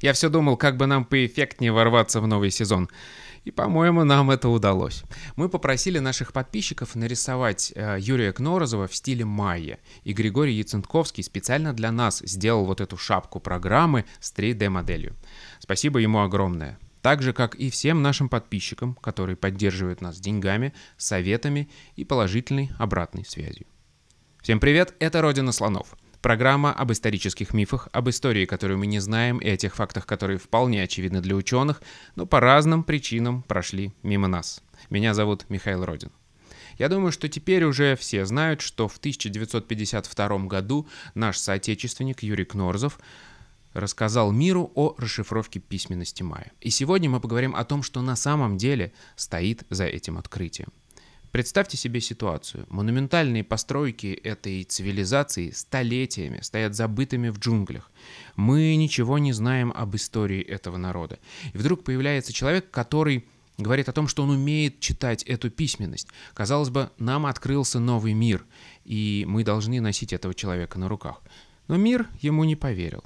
Я все думал, как бы нам поэффектнее ворваться в новый сезон. И, по-моему, нам это удалось. Мы попросили наших подписчиков нарисовать э, Юрия Кнорозова в стиле майя. И Григорий Яценковский специально для нас сделал вот эту шапку программы с 3D-моделью. Спасибо ему огромное. Так же, как и всем нашим подписчикам, которые поддерживают нас деньгами, советами и положительной обратной связью. Всем привет, это «Родина слонов». Программа об исторических мифах, об истории, которую мы не знаем, и о тех фактах, которые вполне очевидны для ученых, но по разным причинам прошли мимо нас. Меня зовут Михаил Родин. Я думаю, что теперь уже все знают, что в 1952 году наш соотечественник Юрий Кнорзов рассказал миру о расшифровке письменности майя. И сегодня мы поговорим о том, что на самом деле стоит за этим открытием. Представьте себе ситуацию. Монументальные постройки этой цивилизации столетиями стоят забытыми в джунглях. Мы ничего не знаем об истории этого народа. И вдруг появляется человек, который говорит о том, что он умеет читать эту письменность. Казалось бы, нам открылся новый мир, и мы должны носить этого человека на руках. Но мир ему не поверил.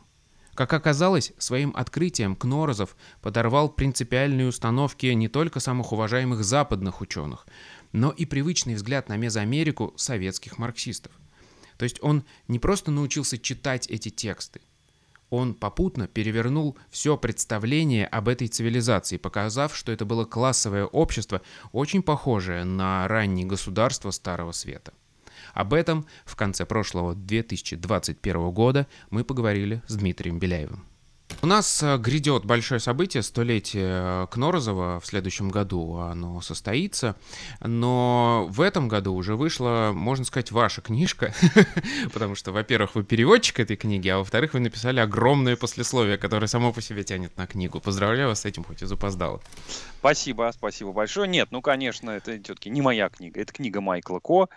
Как оказалось, своим открытием Кнорозов подорвал принципиальные установки не только самых уважаемых западных ученых – но и привычный взгляд на Мезоамерику советских марксистов. То есть он не просто научился читать эти тексты, он попутно перевернул все представление об этой цивилизации, показав, что это было классовое общество, очень похожее на ранние государства Старого Света. Об этом в конце прошлого 2021 года мы поговорили с Дмитрием Беляевым. У нас э, грядет большое событие, столетие э, Кнорозова в следующем году оно состоится, но в этом году уже вышла, можно сказать, ваша книжка, потому что, во-первых, вы переводчик этой книги, а во-вторых, вы написали огромное послесловие, которое само по себе тянет на книгу. Поздравляю вас с этим, хоть и запоздало. Спасибо, спасибо большое. Нет, ну, конечно, это все-таки не моя книга, это книга Майкла Ко,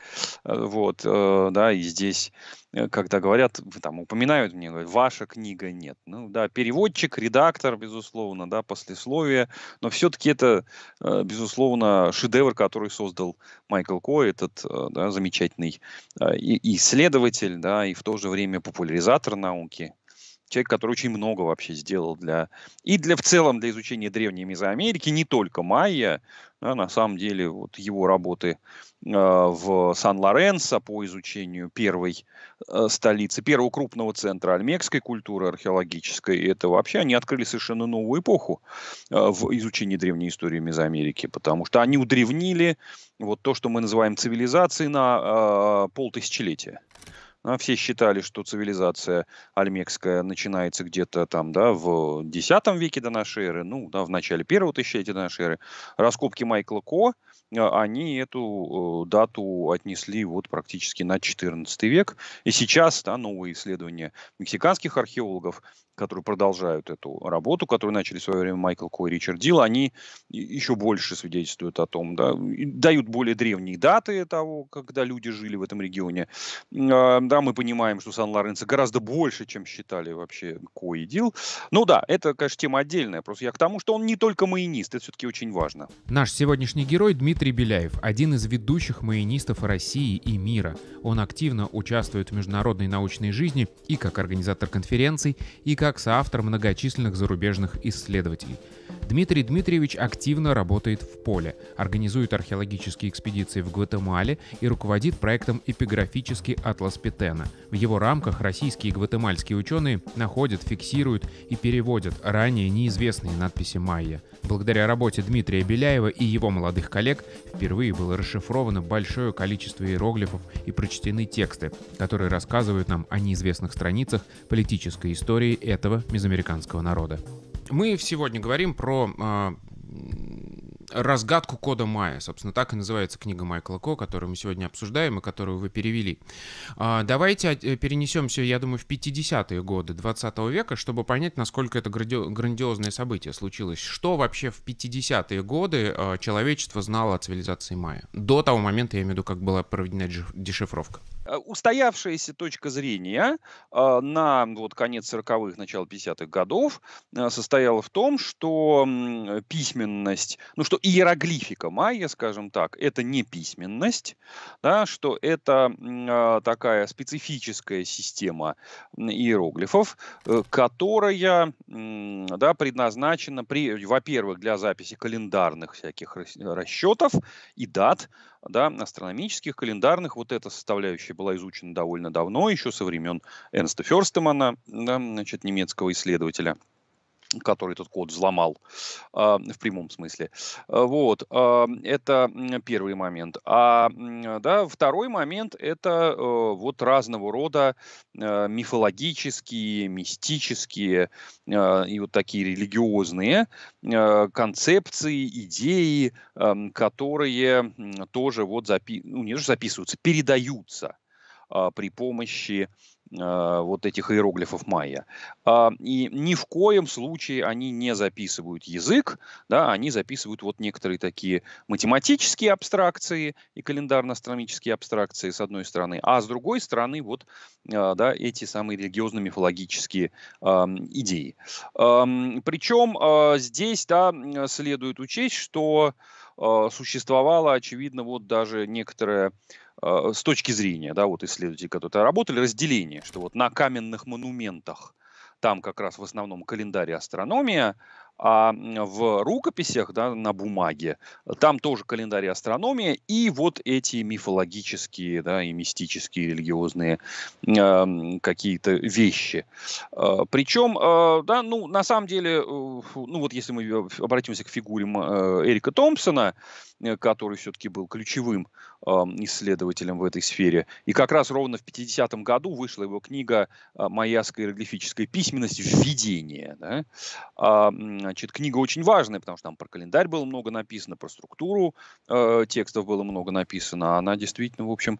э, вот, да, и здесь Э, когда говорят, там упоминают мне, говорят, ваша книга нет. Ну да, переводчик, редактор, безусловно, да, послесловие, но все-таки это, э, безусловно, шедевр, который создал Майкл Кой, этот э, да, замечательный и исследователь, да, и в то же время популяризатор науки, человек, который очень много вообще сделал для и для в целом для изучения древней Мезоамерики, не только майя, да, на самом деле вот его работы э, в Сан-Лоренсо по изучению первой э, столицы, первого крупного центра альмекской культуры археологической, это вообще они открыли совершенно новую эпоху э, в изучении древней истории Мезоамерики, потому что они удревнили вот то, что мы называем цивилизацией на э, полтысячелетия. А, все считали, что цивилизация альмекская начинается где-то там, да, в X веке до нашей эры, ну, да, в начале первого тысячелетия до нашей эры. Раскопки Майкла Ко, а, они эту э, дату отнесли вот практически на 14 век. И сейчас, да, новые исследования мексиканских археологов которые продолжают эту работу, которую начали в свое время Майкл Кой и Ричард Дилл, они еще больше свидетельствуют о том, да, дают более древние даты того, когда люди жили в этом регионе. А, да, мы понимаем, что Сан-Лоренцо гораздо больше, чем считали вообще Кой и Дилл. Ну да, это, конечно, тема отдельная. Просто я к тому, что он не только майнист, это все-таки очень важно. Наш сегодняшний герой Дмитрий Беляев, один из ведущих майнистов России и мира. Он активно участвует в международной научной жизни и как организатор конференций, и как как соавтор многочисленных зарубежных исследователей – Дмитрий Дмитриевич активно работает в поле, организует археологические экспедиции в Гватемале и руководит проектом «Эпиграфический атлас Петена». В его рамках российские и гватемальские ученые находят, фиксируют и переводят ранее неизвестные надписи майя. Благодаря работе Дмитрия Беляева и его молодых коллег впервые было расшифровано большое количество иероглифов и прочтены тексты, которые рассказывают нам о неизвестных страницах политической истории этого мезоамериканского народа. Мы сегодня говорим про а, разгадку кода Майя. Собственно, так и называется книга Майкла Ко, которую мы сегодня обсуждаем и которую вы перевели. А, давайте э, перенесемся, я думаю, в 50-е годы 20 века, чтобы понять, насколько это грандиозное событие случилось. Что вообще в 50-е годы а, человечество знало о цивилизации Майя? До того момента, я имею в виду, как была проведена дешифровка э, устоявшаяся точка зрения а, на вот, конец 40-х, начало 50-х годов э, состояла в том, что письменность, ну что что иероглифика майя, скажем так, это не письменность, да, что это э, такая специфическая система иероглифов, э, которая э, да, предназначена, при, во-первых, для записи календарных всяких расчетов и дат, да, астрономических, календарных. Вот эта составляющая была изучена довольно давно, еще со времен Эрнста Ферстемана, да, значит, немецкого исследователя – который этот код взломал а, в прямом смысле. А, вот, а, это первый момент. А да, второй момент — это э, вот разного рода э, мифологические, мистические э, и вот такие религиозные концепции, идеи, эм, которые тоже вот запи ну, не же записываются, передаются при помощи а, вот этих иероглифов майя. А, и ни в коем случае они не записывают язык, да, они записывают вот некоторые такие математические абстракции и календарно-астрономические абстракции с одной стороны, а с другой стороны вот а, да, эти самые религиозно-мифологические идеи. Причем здесь да, следует учесть, что существовало очевидно, вот даже некоторая Э, с точки зрения, да, вот исследователей, которые работали, разделение, что вот на каменных монументах там как раз в основном календарь и астрономия, а в рукописях, да, на бумаге, там тоже календарь и астрономия, и вот эти мифологические, да, и мистические, религиозные э, какие-то вещи. Э, причем, э, да, ну, на самом деле, э, ну, вот если мы обратимся к фигуре э, Эрика Томпсона, Э, который все-таки был ключевым исследователем в этой сфере. И как раз ровно в 50-м году вышла его книга а, «Майяская иероглифическая письменность. Введение». Да? А, значит, книга очень важная, потому что там про календарь было много написано, про структуру э, текстов было много написано. А она действительно, в общем,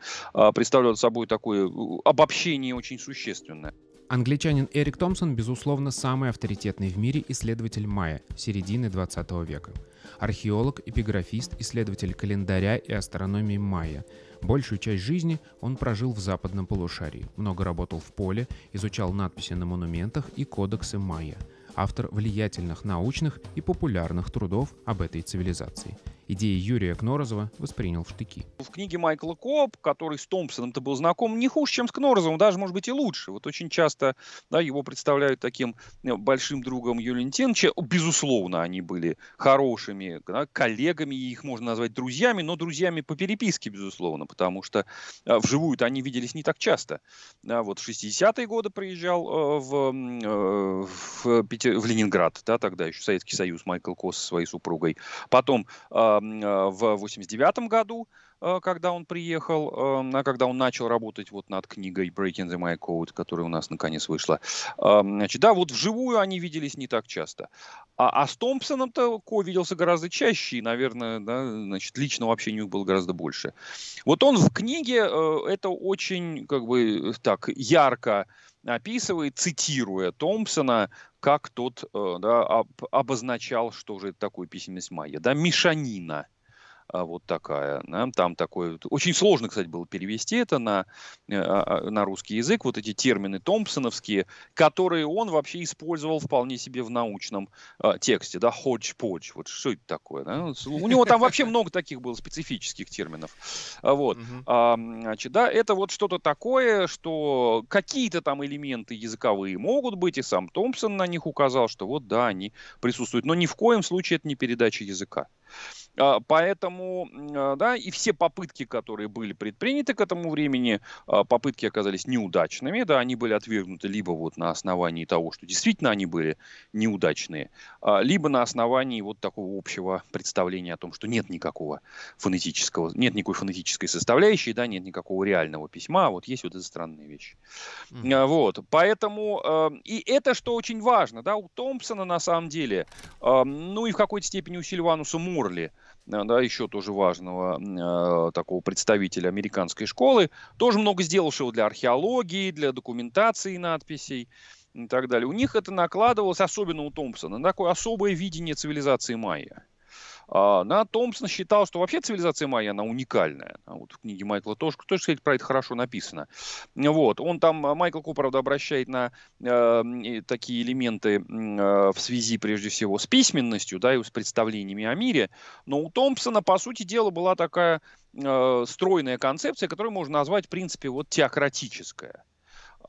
представляла собой такое обобщение очень существенное. Англичанин Эрик Томпсон, безусловно, самый авторитетный в мире исследователь майя середины 20 века археолог, эпиграфист, исследователь календаря и астрономии майя. Большую часть жизни он прожил в западном полушарии, много работал в поле, изучал надписи на монументах и кодексы майя автор влиятельных научных и популярных трудов об этой цивилизации – идеи Юрия Кнорозова воспринял в штыки. В книге Майкла Коп, который с Томпсоном-то был знаком не хуже, чем с Кнорозовым, даже, может быть, и лучше. Вот очень часто да, его представляют таким э, большим другом Юлия Нитеновича. Безусловно, они были хорошими да, коллегами, их можно назвать друзьями, но друзьями по переписке, безусловно, потому что э, вживую-то они виделись не так часто. Да, вот в 60-е годы приезжал э, в, в, в Ленинград, да, тогда еще Советский Союз, Майкл Кос со своей супругой. Потом э, Э, в 89 году, э, когда он приехал, эм, а когда он начал работать вот над книгой Breaking the My Code, которая у нас наконец вышла. Эм, значит, да, вот вживую они виделись не так часто. А, а с Томпсоном-то Ко виделся гораздо чаще, и, наверное, да, значит, личного общения у них было гораздо больше. Вот он в книге э, это очень, как бы, так, ярко описывает, цитируя Томпсона, как тот э, да, об, обозначал, что же это такое письменность майя. Да, мешанина а, вот такая. Да? Там такой. Очень сложно, кстати, было перевести это на, э, а, а, на русский язык, вот эти термины томпсоновские, которые он вообще использовал вполне себе в научном э, тексте. Да, ходж-подж. вот что это такое? Да? У него там вообще много таких было специфических терминов. Вот. Значит, да, это вот что-то такое, что какие-то там элементы языковые могут быть, и сам Томпсон на них указал, что вот да, они присутствуют. Но ни в коем случае это не передача языка. А, поэтому, а, да, и все попытки, которые были предприняты к этому времени, а, попытки оказались неудачными, да, они были отвергнуты либо вот на основании того, что действительно они были неудачные, либо на основании вот такого общего представления о том, что нет никакого фонетического, нет никакой фонетической составляющей, да, нет никакого реального письма, вот есть вот эти странные вещи. Mm-hmm. Вот, поэтому, и это, что очень важно, да, у Томпсона на самом деле, ну и в какой-то степени у Сильвануса Мура, Мурли, э, да, еще тоже важного э, такого представителя американской школы, тоже много сделавшего для археологии, для документации надписей и так далее. У них это накладывалось, особенно у Томпсона, такое особое видение цивилизации майя. А, на Томпсон считал, что вообще цивилизация майя, она уникальная. А вот в книге Майкла Тошку тоже кстати, про это хорошо написано. Вот. Он там, а, Майкл Купер, правда, обращает на э, такие элементы э, в связи, прежде всего, с письменностью, да, и с представлениями о мире. Но у Томпсона, по сути дела, была такая э, стройная концепция, которую можно назвать, в принципе, вот теократическая.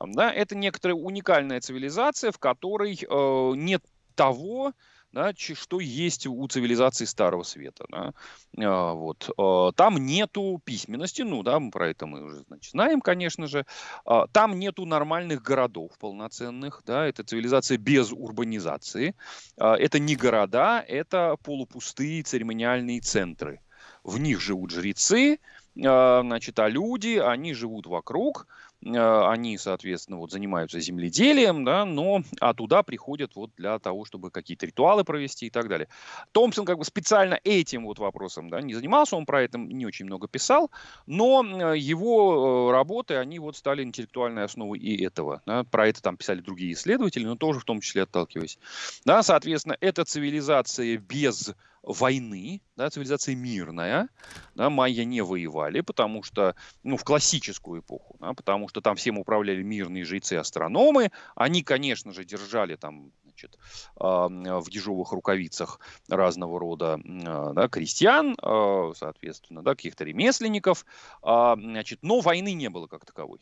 Да, это некоторая уникальная цивилизация, в которой э, нет того, да, что есть у цивилизации Старого Света. Да. А, вот. А, там нету письменности, ну да, про это мы уже значит, знаем, конечно же. А, там нету нормальных городов полноценных, да, это цивилизация без урбанизации. это не города, это полупустые церемониальные центры. В них живут жрецы, значит, а люди, они живут вокруг, Э, они, соответственно, вот занимаются земледелием, да, но а туда приходят вот для того, чтобы какие-то ритуалы провести и так далее. Томпсон как бы специально этим вот вопросом, да, не занимался, он про это не очень много писал, но э, его э, работы, они вот стали интеллектуальной основой и этого. Да. Про это там писали другие исследователи, но тоже в том числе отталкиваясь. Да, соответственно, это цивилизация без войны, да, цивилизация мирная, да, майя не воевали, потому что, ну, в классическую эпоху, да, потому что там всем управляли мирные жрецы-астрономы, они, конечно же, держали там значит, в дежевых рукавицах разного рода а, да, крестьян, а, соответственно, да, каких-то ремесленников, а, значит, но войны не было как таковой.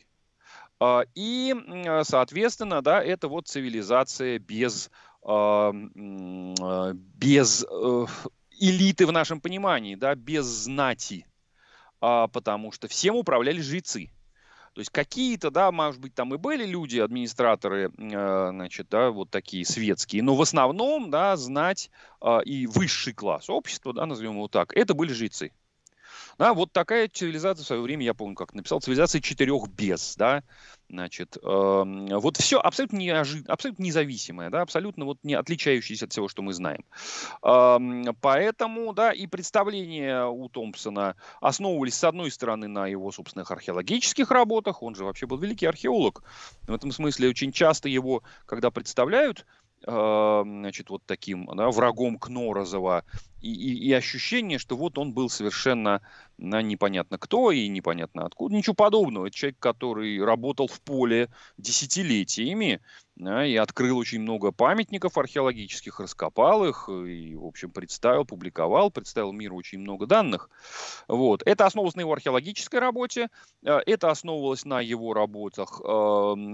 И, соответственно, да, это вот цивилизация без а, а, без э, элиты в нашем понимании, да, без знати, а, потому что всем управляли жрецы. То есть какие-то, да, может быть, там и были люди, администраторы, значит, да, вот такие светские, но в основном, да, знать и высший класс общества, да, назовем его так, это были жрецы. Да, вот такая цивилизация в свое время, я помню, как написал, цивилизация четырех без, да, значит, э, вот все абсолютно, неожи... абсолютно независимое, да, абсолютно вот не отличающееся от всего, что мы знаем. Э, поэтому, да, и представления у Томпсона основывались, с одной стороны, на его собственных археологических работах, он же вообще был великий археолог, в этом смысле очень часто его, когда представляют, эм, значит, вот таким да, врагом Кнорозова, и, и, и ощущение, что вот он был совершенно непонятно кто и непонятно откуда. Ничего подобного. Это человек, который работал в поле десятилетиями да, и открыл очень много памятников археологических, раскопал их и, в общем, представил, публиковал, представил миру очень много данных. Вот. Это основывалось на его археологической работе, а, это основывалось на его работах э,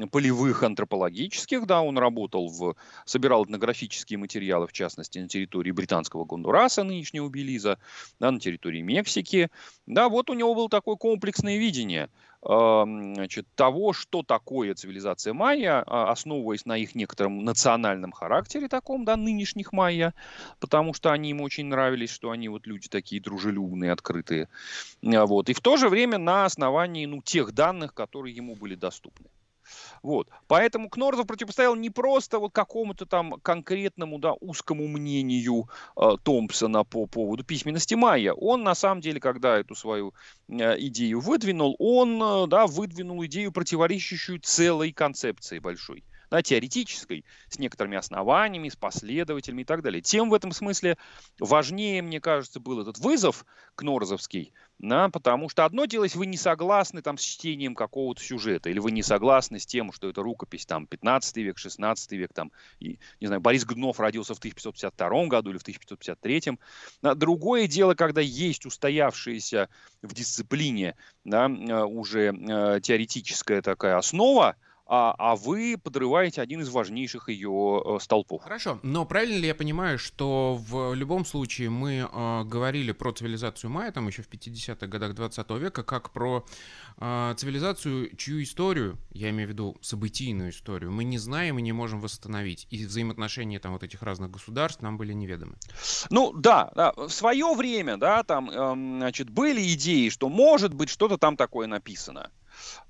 полевых антропологических. Да, он работал в, собирал этнографические материалы, в частности, на территории британского Гондураса, Техаса, нынешнего Белиза, да, на территории Мексики. Да, вот у него было такое комплексное видение значит, того, что такое цивилизация майя, а, основываясь на их некотором национальном характере таком, да, нынешних майя, потому что они им очень нравились, что они вот люди такие дружелюбные, открытые. А вот. И в то же время на основании ну, тех данных, которые ему были доступны. Вот. Поэтому Кнорзов противостоял не просто вот какому-то там конкретному, да, узкому мнению э, Томпсона по поводу письменности майя. Он, на самом деле, когда эту свою э, идею выдвинул, он, э, да, выдвинул идею, противоречащую целой концепции большой да, теоретической, с некоторыми основаниями, с последователями и так далее. Тем в этом смысле важнее, мне кажется, был этот вызов кнорзовский, да, потому что одно дело, если вы не согласны там, с чтением какого-то сюжета, или вы не согласны с тем, что это рукопись там, 15 век, 16 век, там, и, не знаю, Борис Гнов родился в 1552 году или в 1553. Да, другое дело, когда есть устоявшаяся в дисциплине да, э, уже э, теоретическая такая основа, а, а вы подрываете один из важнейших ее э, столпов. Хорошо, но правильно ли я понимаю, что в любом случае мы э, говорили про цивилизацию майя, там еще в 50-х годах 20 века, как про э, цивилизацию, чью историю, я имею в виду событийную историю, мы не знаем и не можем восстановить, и взаимоотношения там вот этих разных государств нам были неведомы. Ну да, да. в свое время, да, там, э, значит, были идеи, что может быть что-то там такое написано.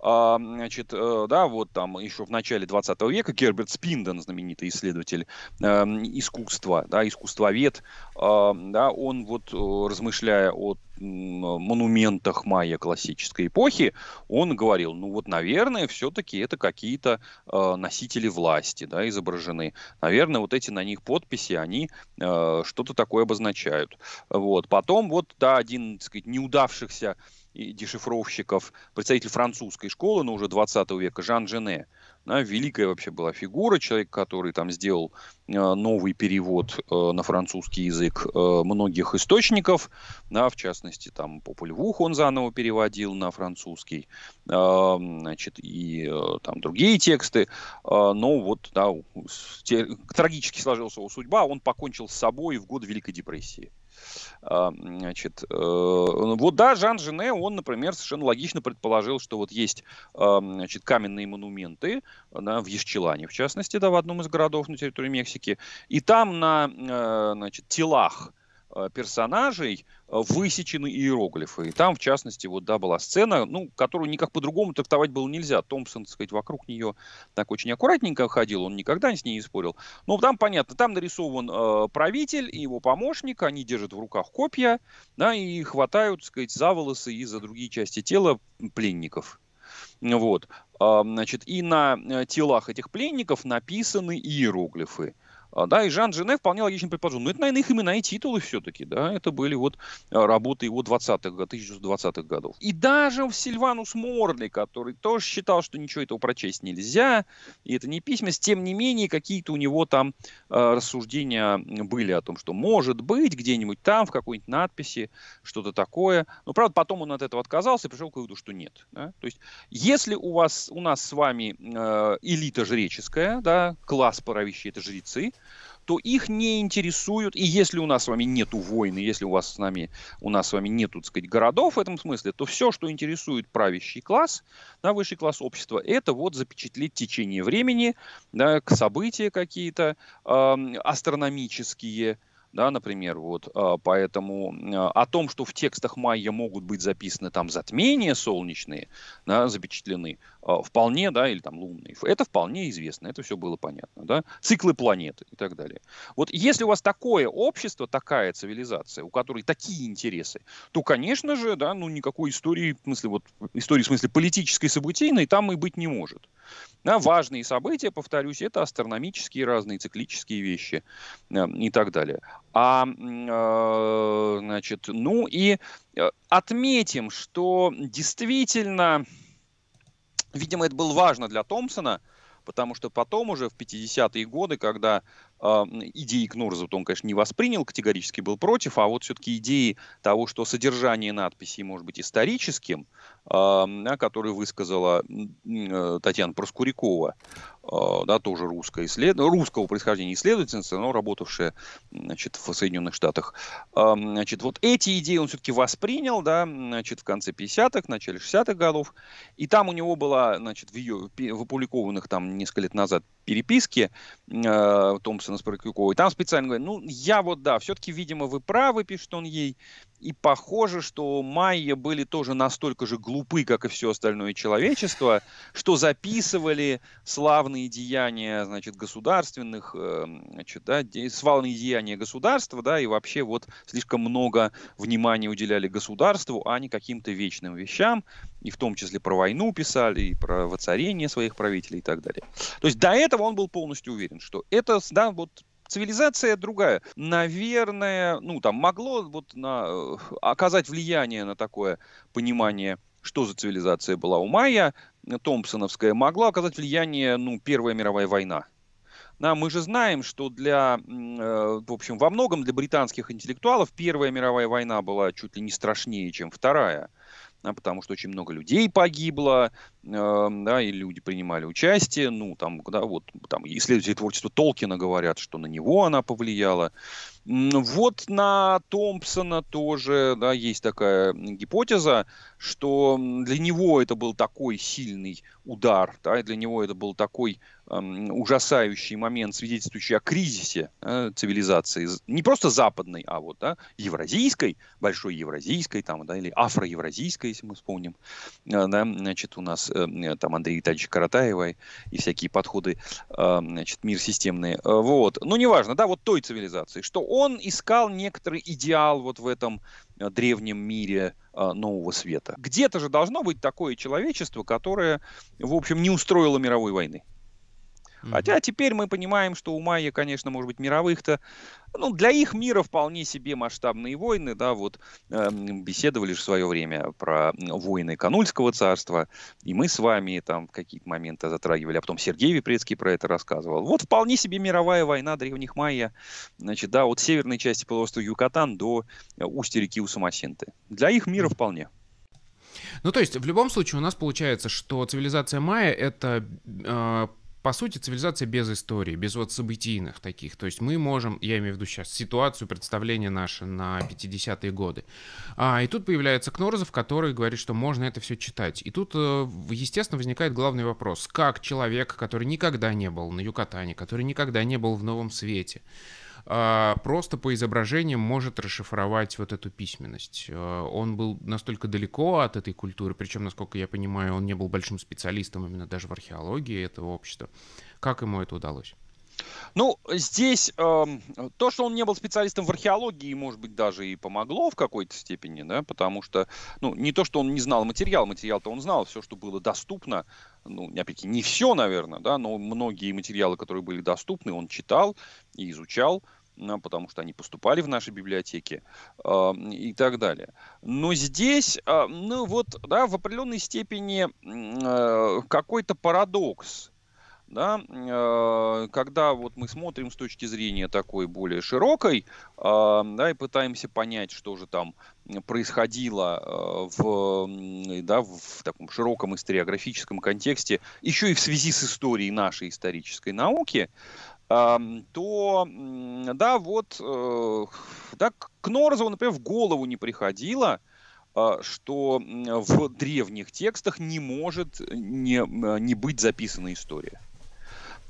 А, значит, э, да, вот там еще в начале 20 века Герберт Спинден, знаменитый исследователь эм, искусства, да, искусствовед, эм, да, он вот э, размышляя о монументах майя классической эпохи, он говорил, ну вот, наверное, все-таки это какие-то э, носители власти, да, изображены. Наверное, вот эти на них подписи, они что-то такое обозначают. Вот. Потом вот, да, один, так сказать, неудавшихся и дешифровщиков, представитель французской школы, но уже 20 века, Жан Жене. Да, великая вообще была фигура, человек, который там сделал э, новый перевод э, на французский язык э, многих источников, да, в частности, там Попольвух он заново переводил на французский, э, значит, и э, там другие тексты, э, но вот, да, те, трагически сложилась его судьба, он покончил с собой в год Великой депрессии. А, значит, э, ну вот да, Жан Жене, он, например, совершенно логично предположил, что вот есть а, значит, каменные монументы да, э, в Ешчелане, в частности, да, в одном из городов на территории Мексики, и там на э, значит, телах Э, персонажей э, высечены иероглифы. И там, в частности, вот, да, была сцена, ну, которую никак по-другому трактовать было нельзя. Томпсон, так сказать, вокруг нее так очень аккуратненько ходил, он никогда с ней не спорил. Но ну, там, понятно, там нарисован э, правитель и его помощник, они держат в руках копья, да, и хватают, так сказать, за волосы и за другие части тела пленников. Вот. Э, значит, и на телах этих пленников написаны иероглифы. А, да, и Жан Жене вполне логично предположил. Но ну, это, наверное, их имена и титулы все-таки, да, это были вот а, работы его 20-х, 1920-х годов. И даже в Сильванус Морли, который тоже считал, что ничего этого прочесть нельзя, и это не письменность, тем не менее, какие-то у него там э, рассуждения были о том, что может быть где-нибудь там, в какой-нибудь надписи, что-то такое. Но, правда, потом он от этого отказался и пришел к выводу, что нет. Да? То есть, если у вас, у нас с вами э, элита жреческая, да, класс правящий это жрецы, то их не интересуют. И если у нас с вами нету войны, если у вас с нами, у нас с вами нету, так сказать, городов в этом смысле, то все, что интересует правящий класс, да, высший класс общества, это вот запечатлеть течение времени, да, события какие-то э, астрономические, да, например, вот, а, поэтому а, о том, что в текстах майя могут быть записаны там затмения солнечные, да, запечатлены, а, вполне, да, или там лунные, это вполне известно, это все было понятно, да, циклы планеты и так далее. Вот если у вас такое общество, такая цивилизация, у которой такие интересы, то, конечно же, да, ну никакой истории, в смысле, вот истории в смысле политической событийной там и быть не может. Да, важные события, повторюсь, это астрономические разные циклические вещи э, и так далее. А, э, значит, ну и э, отметим, что действительно Видимо, это было важно для Томпсона, потому что потом уже в 50-е годы, когда а, идеи то он, конечно, не воспринял, категорически был против, а вот все-таки идеи того, что содержание надписей может быть историческим, а, а, который высказала э, Татьяна Проскурякова, да, тоже русская исслед... русского происхождения исследовательница, но работавшая значит, в Соединенных Штатах. Значит, вот эти идеи он все-таки воспринял да, значит, в конце 50-х, начале 60-х годов, и там у него была значит, в, ее, в опубликованных там несколько лет назад переписке э, Томпсона с Прокюковой, там специально говорят, ну, я вот, да, все-таки, видимо, вы правы, пишет он ей, и похоже, что майя были тоже настолько же глупы, как и все остальное человечество, что записывали славные деяния, значит, государственных, эм, значит, да, славные деяния государства, да, и вообще вот слишком много внимания уделяли государству, а не каким-то вечным вещам, и в том числе про войну писали, и про воцарение своих правителей и так далее. То есть до этого он был полностью уверен, что это, да, вот Цивилизация другая. Наверное, ну там могло вот на, э, оказать влияние на такое понимание что за цивилизация была у Майя, Томпсоновская, могла оказать влияние, ну, Первая мировая война. Да, мы же знаем, что для, э, в общем, во многом для британских интеллектуалов Первая мировая война была чуть ли не страшнее, чем Вторая потому что очень много людей погибло, э, да, и люди принимали участие, ну, там, да, вот, там, исследователи творчества Толкина говорят, что на него она повлияла. Вот на Томпсона тоже, да, есть такая гипотеза, что для него это был такой сильный удар, да, и для него это был такой ужасающий момент, свидетельствующий о кризисе э, цивилизации, не просто западной, а вот да, евразийской, большой евразийской, там, да, или афроевразийской, если мы вспомним, э, да, значит, у нас э, там Андрей Витальевич Каратаевой и всякие подходы, значит, мир системные, вот, ну, неважно, да, вот той цивилизации, что он искал некоторый идеал вот в этом древнем мире нового света. Где-то же должно быть такое человечество, которое, в общем, не устроило мировой войны. Mm-hmm. Хотя теперь мы понимаем, что у Майя, конечно, может быть, мировых-то, ну, для их мира вполне себе масштабные войны, да, вот э, беседовали же в свое время про войны Канульского царства, и мы с вами там какие-то моменты затрагивали, а потом Сергей Випрецкий про это рассказывал. Вот вполне себе мировая война древних майя, значит, да, от северной части полуострова Юкатан до э, устья реки Усамасенты. Для их мира вполне. Ну, то есть, в любом случае, у нас получается, что цивилизация майя — это э, по сути, цивилизация без истории, без вот событийных таких. То есть мы можем, я имею в виду сейчас ситуацию, представление наше на 50-е годы. А, и тут появляется Кнорзов, который говорит, что можно это все читать. И тут, э, естественно, возникает главный вопрос. Как человек, который никогда не был на Юкатане, который никогда не был в Новом Свете, а, просто по изображениям может расшифровать вот эту письменность. А, он был настолько далеко от этой культуры, причем, насколько я понимаю, он не был большим специалистом именно даже в археологии этого общества. Как ему это удалось? Ну, здесь э, то, что он не был специалистом в археологии, может быть, даже и помогло в какой-то степени, да, потому что, ну, не то, что он не знал материал, материал-то он знал, все, что было доступно, ну, опять-таки, не все, наверное, да, но многие материалы, которые были доступны, он читал и изучал, потому что они поступали в наши библиотеки и так далее. Но здесь, а, ну вот, да, в определенной степени э, какой-то парадокс да, э, когда вот мы смотрим с точки зрения такой более широкой, э, да, и пытаемся понять, что же там происходило э, в, да, в таком широком историографическом контексте, еще и в связи с историей нашей исторической науки, а, то, да, вот, э, да, к Норзову, например, в голову не приходило, а, что в древних текстах не может не, не быть записана история.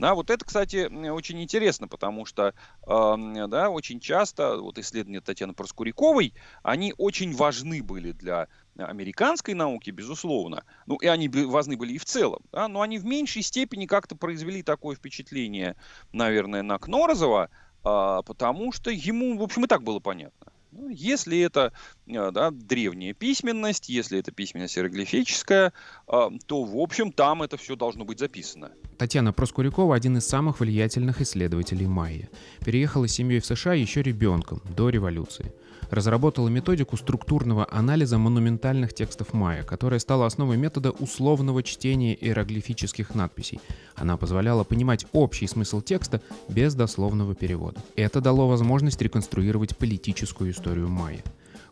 Да, вот это, кстати, очень интересно, потому что э, да, очень часто вот исследования Татьяны Проскуряковой, они очень важны были для американской науки, безусловно, ну и они важны были и в целом, да, но они в меньшей степени как-то произвели такое впечатление, наверное, на Кнорозова, э, потому что ему, в общем, и так было понятно. Ну, если это э, да, древняя письменность, если это письменность иероглифическая, а, то, в общем, там это все должно быть записано. Татьяна Проскурякова – один из самых влиятельных исследователей майя. Переехала с семьей в США еще ребенком, до революции. Разработала методику структурного анализа монументальных текстов майя, которая стала основой метода условного чтения иероглифических надписей. Она позволяла понимать общий смысл текста без дословного перевода. Это дало возможность реконструировать политическую историю майя.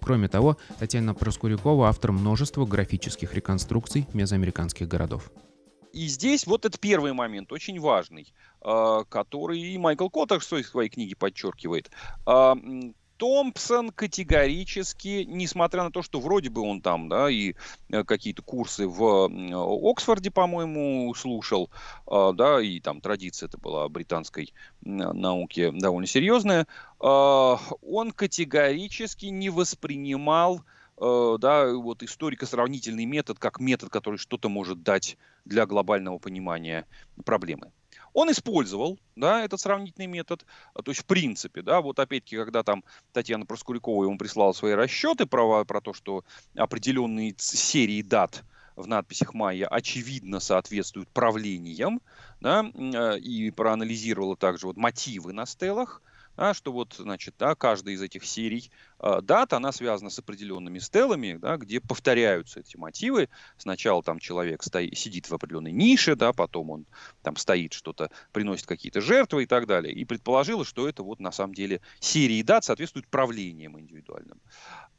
Кроме того, Татьяна Проскурякова автор множества графических реконструкций мезоамериканских городов. И здесь вот этот первый момент, очень важный, а, который и Майкл Коттер в своей книге подчеркивает. А, Томпсон категорически, несмотря на то, что вроде бы он там, да, и э, какие-то курсы в Оксфорде, по-моему, слушал, а, да, и там традиция это была британской науки довольно серьезная, он категорически не воспринимал э, да, вот историко-сравнительный метод как метод, который что-то может дать для глобального понимания проблемы. Он использовал, да, этот сравнительный метод, то есть в принципе, да, вот опять-таки, когда там Татьяна Проскурякова ему прислала свои расчеты про, про то, что определенные серии дат в надписях майя очевидно соответствуют правлениям, да, э, и проанализировала также вот мотивы на стелах, да, что вот, значит, да, каждая из этих серий а, дата, она связана с определенными стелами, да, где повторяются эти мотивы. Сначала там человек стоит, сидит в определенной нише, да, потом он там стоит что-то, приносит какие-то жертвы и так далее. И предположилось, что это вот на самом деле серии дат соответствуют правлениям индивидуальным.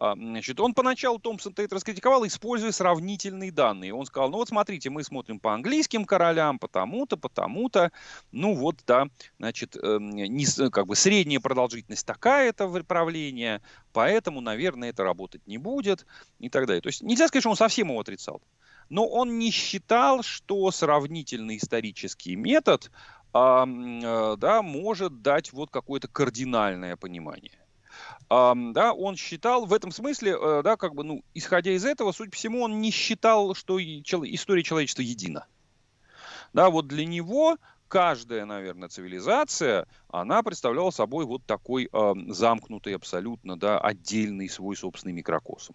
А, значит, он поначалу Томпсон-то это раскритиковал, используя сравнительные данные. Он сказал, ну вот смотрите, мы смотрим по английским королям, потому-то, потому-то. Ну вот, да, значит, эм, не, как бы средняя продолжительность такая-то правления, поэтому, наверное, это работать не будет и так далее. То есть нельзя сказать, что он совсем его отрицал. Но он не считал, что сравнительный исторический метод а, да, может дать вот какое-то кардинальное понимание. А, да, он считал в этом смысле, э, да, как бы, ну, исходя из этого, суть по всему, он не считал, что история человечества едина. Да, вот для него каждая, наверное, цивилизация, она представляла собой вот такой э, замкнутый абсолютно, да, отдельный свой собственный микрокосм.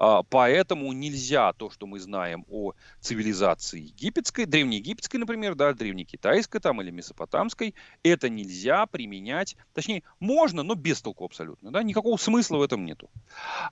Э, поэтому нельзя то, что мы знаем о цивилизации египетской, древнеегипетской, например, да, древнекитайской там или месопотамской, это нельзя применять, точнее, можно, но без толку абсолютно, да, никакого смысла в этом нету.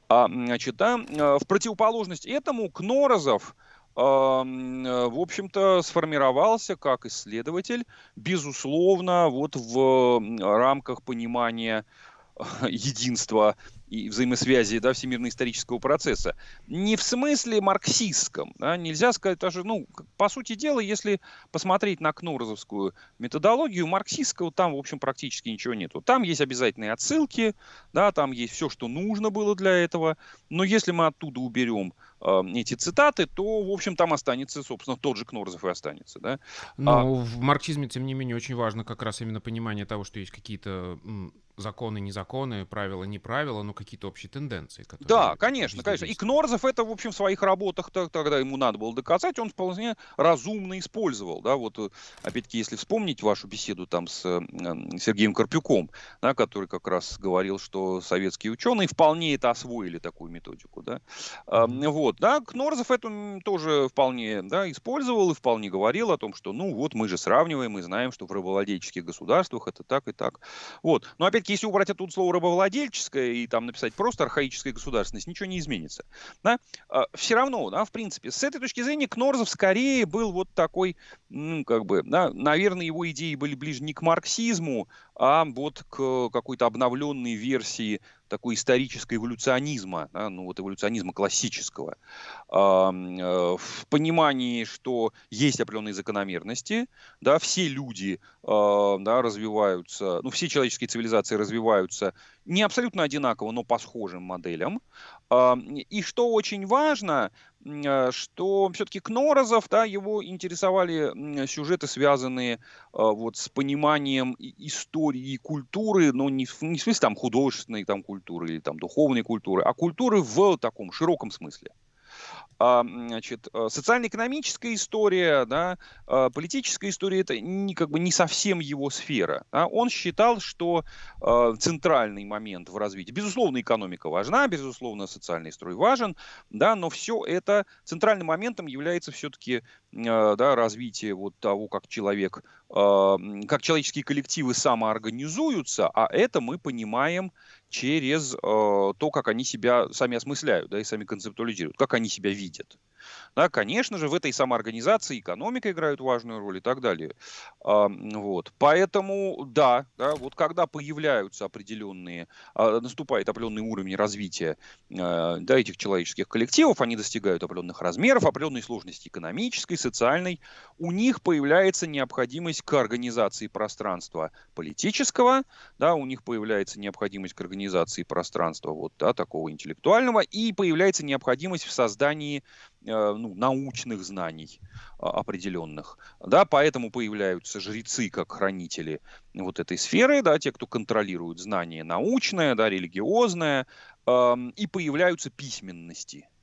А, значит, да, э, в противоположность этому Кнорозов, Э, в общем-то, сформировался как исследователь, безусловно, вот в рамках понимания единства и взаимосвязи да, всемирно-исторического процесса. Не в смысле марксистском. Да, нельзя сказать даже, ну, по сути дела, если посмотреть на кнурзовскую методологию, марксистского там, в общем, практически ничего нет. Там есть обязательные отсылки, да, там есть все, что нужно было для этого. Но если мы оттуда уберем Эм, эти цитаты, то, в общем, там останется, собственно, тот же Кнорзов и останется. Да? Но ну, а... в марксизме, тем не менее, очень важно как раз именно понимание того, что есть какие-то законы, не законы, правила, не правила, но какие-то общие тенденции. Которые да, конечно, конечно. И Кнорзов это, в общем, в своих работах, тогда ему надо было доказать, он вполне разумно использовал. Да? Вот, э, опять-таки, если вспомнить вашу беседу там с э, Сергеем Карпюком, да, который как раз говорил, что советские ученые вполне это освоили, такую методику. Да? Вот, да, Кнорзов это тоже вполне да, использовал и вполне говорил о том, что, ну, вот мы же сравниваем и знаем, что в рабовладельческих государствах это так и так. Вот. Но опять так если убрать оттуда слово рабовладельческое и там написать просто архаическая государственность, ничего не изменится. Да? А, Все равно, да, в принципе, с этой точки зрения Кнорзов скорее был вот такой, ну, как бы, да, наверное, его идеи были ближе не к марксизму, а вот к какой-то обновленной версии такой исторического эволюционизма, да, ну вот эволюционизма классического, э, в понимании, что есть определенные закономерности, да, все люди а, да, развиваются, ну все человеческие цивилизации развиваются не абсолютно одинаково, но по схожим моделям. И что очень важно, Э, что все-таки Кнорозов, да, его интересовали сюжеты, связанные э, вот с пониманием истории и культуры, но не в, не в смысле там художественной там, культуры или там духовной культуры, а культуры в таком широком смысле. А, значит, э, социально-экономическая история, да, а, политическая история это не, как бы не совсем его сфера. Да. Он считал, что а, центральный момент в развитии, безусловно, экономика важна, безусловно, социальный строй важен, да, но все это центральным моментом является все-таки Э, да, развитие вот того, как человек, а, как человеческие коллективы самоорганизуются, а это мы понимаем через э, то, как они себя сами осмысляют, да, и сами концептуализируют, как они себя видят. Да, конечно же, в этой самоорганизации экономика играет важную роль и так далее. А, вот. Поэтому, да, да, вот когда появляются определенные, а, наступает определенный уровень развития а, да, этих человеческих коллективов, они достигают определенных размеров, определенной сложности экономической, социальной, у них появляется необходимость к организации пространства политического, да, у них появляется необходимость к организации пространства вот, да, такого интеллектуального, и появляется необходимость в создании Э, ну, научных знаний а, определенных. Да, поэтому появляются жрецы как хранители вот этой сферы, да, те, кто контролируют знания научное, да, религиозное, и появляются письменности –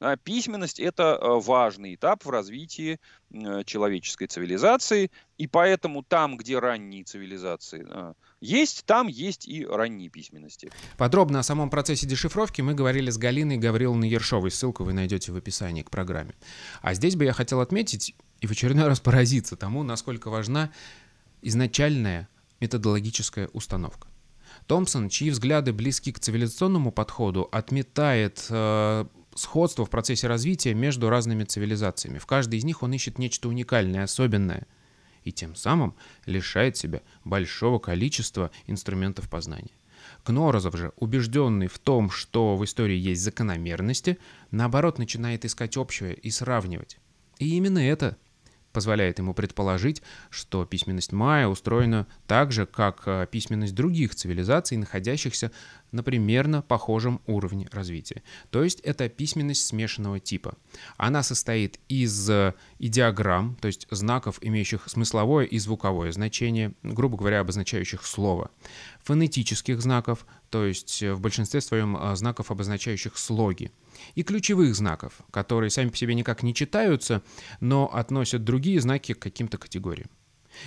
а письменность – это э, важный этап в развитии э, человеческой цивилизации, и поэтому там, где ранние цивилизации э, есть, там есть и ранние письменности. Подробно о самом процессе дешифровки мы говорили с Галиной Гавриловной Ершовой, ссылку вы найдете в описании к программе. А здесь бы я хотел отметить и в очередной раз поразиться тому, насколько важна изначальная методологическая установка. Томпсон, чьи взгляды близки к цивилизационному подходу, отметает э, сходство в процессе развития между разными цивилизациями. В каждой из них он ищет нечто уникальное, особенное, и тем самым лишает себя большого количества инструментов познания. Кнорозов же, убежденный в том, что в истории есть закономерности, наоборот начинает искать общее и сравнивать. И именно это позволяет ему предположить, что письменность майя устроена так же, как э, письменность других цивилизаций, находящихся на примерно похожем уровне развития. То есть это письменность смешанного типа. Она состоит из э, идиограмм, то есть знаков, имеющих смысловое и звуковое значение, грубо говоря, обозначающих слово, фонетических знаков, то есть э, в большинстве своем знаков, обозначающих слоги, и ключевых знаков, которые сами по себе никак не читаются, но относят другие знаки к каким-то категориям.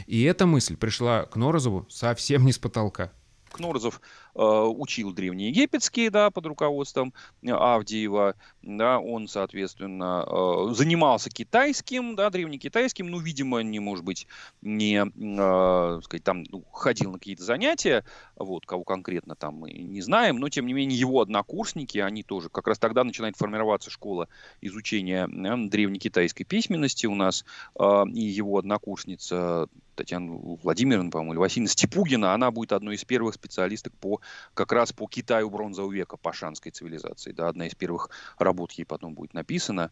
И эта мысль пришла к Норозову совсем не с потолка – Кнорзов э, учил древнеегипетский, да, под руководством э, Авдеева, да, он, соответственно, э, занимался китайским, да, древнекитайским, ну, видимо, не, может быть, не, э, сказать, там, ну, ходил на какие-то занятия, вот, кого конкретно там мы не знаем, но, тем не менее, его однокурсники, они тоже, как раз тогда начинает формироваться школа изучения э, древнекитайской письменности у нас, э, и его однокурсница Татьяна Владимировна, по-моему, или Василина Степугина, она будет одной из первых специалисток по, как раз по Китаю бронзового века, по шанской цивилизации. Да, одна из первых работ ей потом будет написана.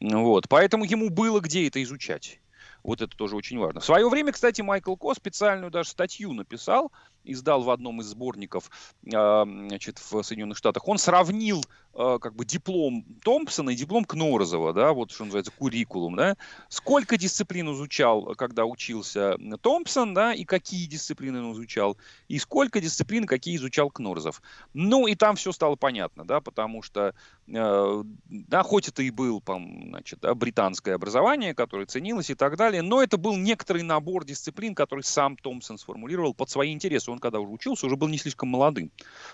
Ну вот. Поэтому ему было где это изучать. Вот это тоже очень важно. В свое время, кстати, Майкл Ко специальную даже статью написал, издал в одном из сборников а, значит, в Соединенных Штатах. Он сравнил Э, как бы диплом Томпсона и диплом Кнорзова, да, вот что называется, куррикулум, да, сколько дисциплин изучал, когда учился Томпсон, да, и какие дисциплины он изучал, и сколько дисциплин, какие изучал Кнорзов. Ну, и там все стало понятно, да, потому что, э, да, хоть это и был, значит, да, британское образование, которое ценилось и так далее, но это был некоторый набор дисциплин, который сам Томпсон сформулировал под свои интересы. Он, когда уже учился, уже был не слишком молодым.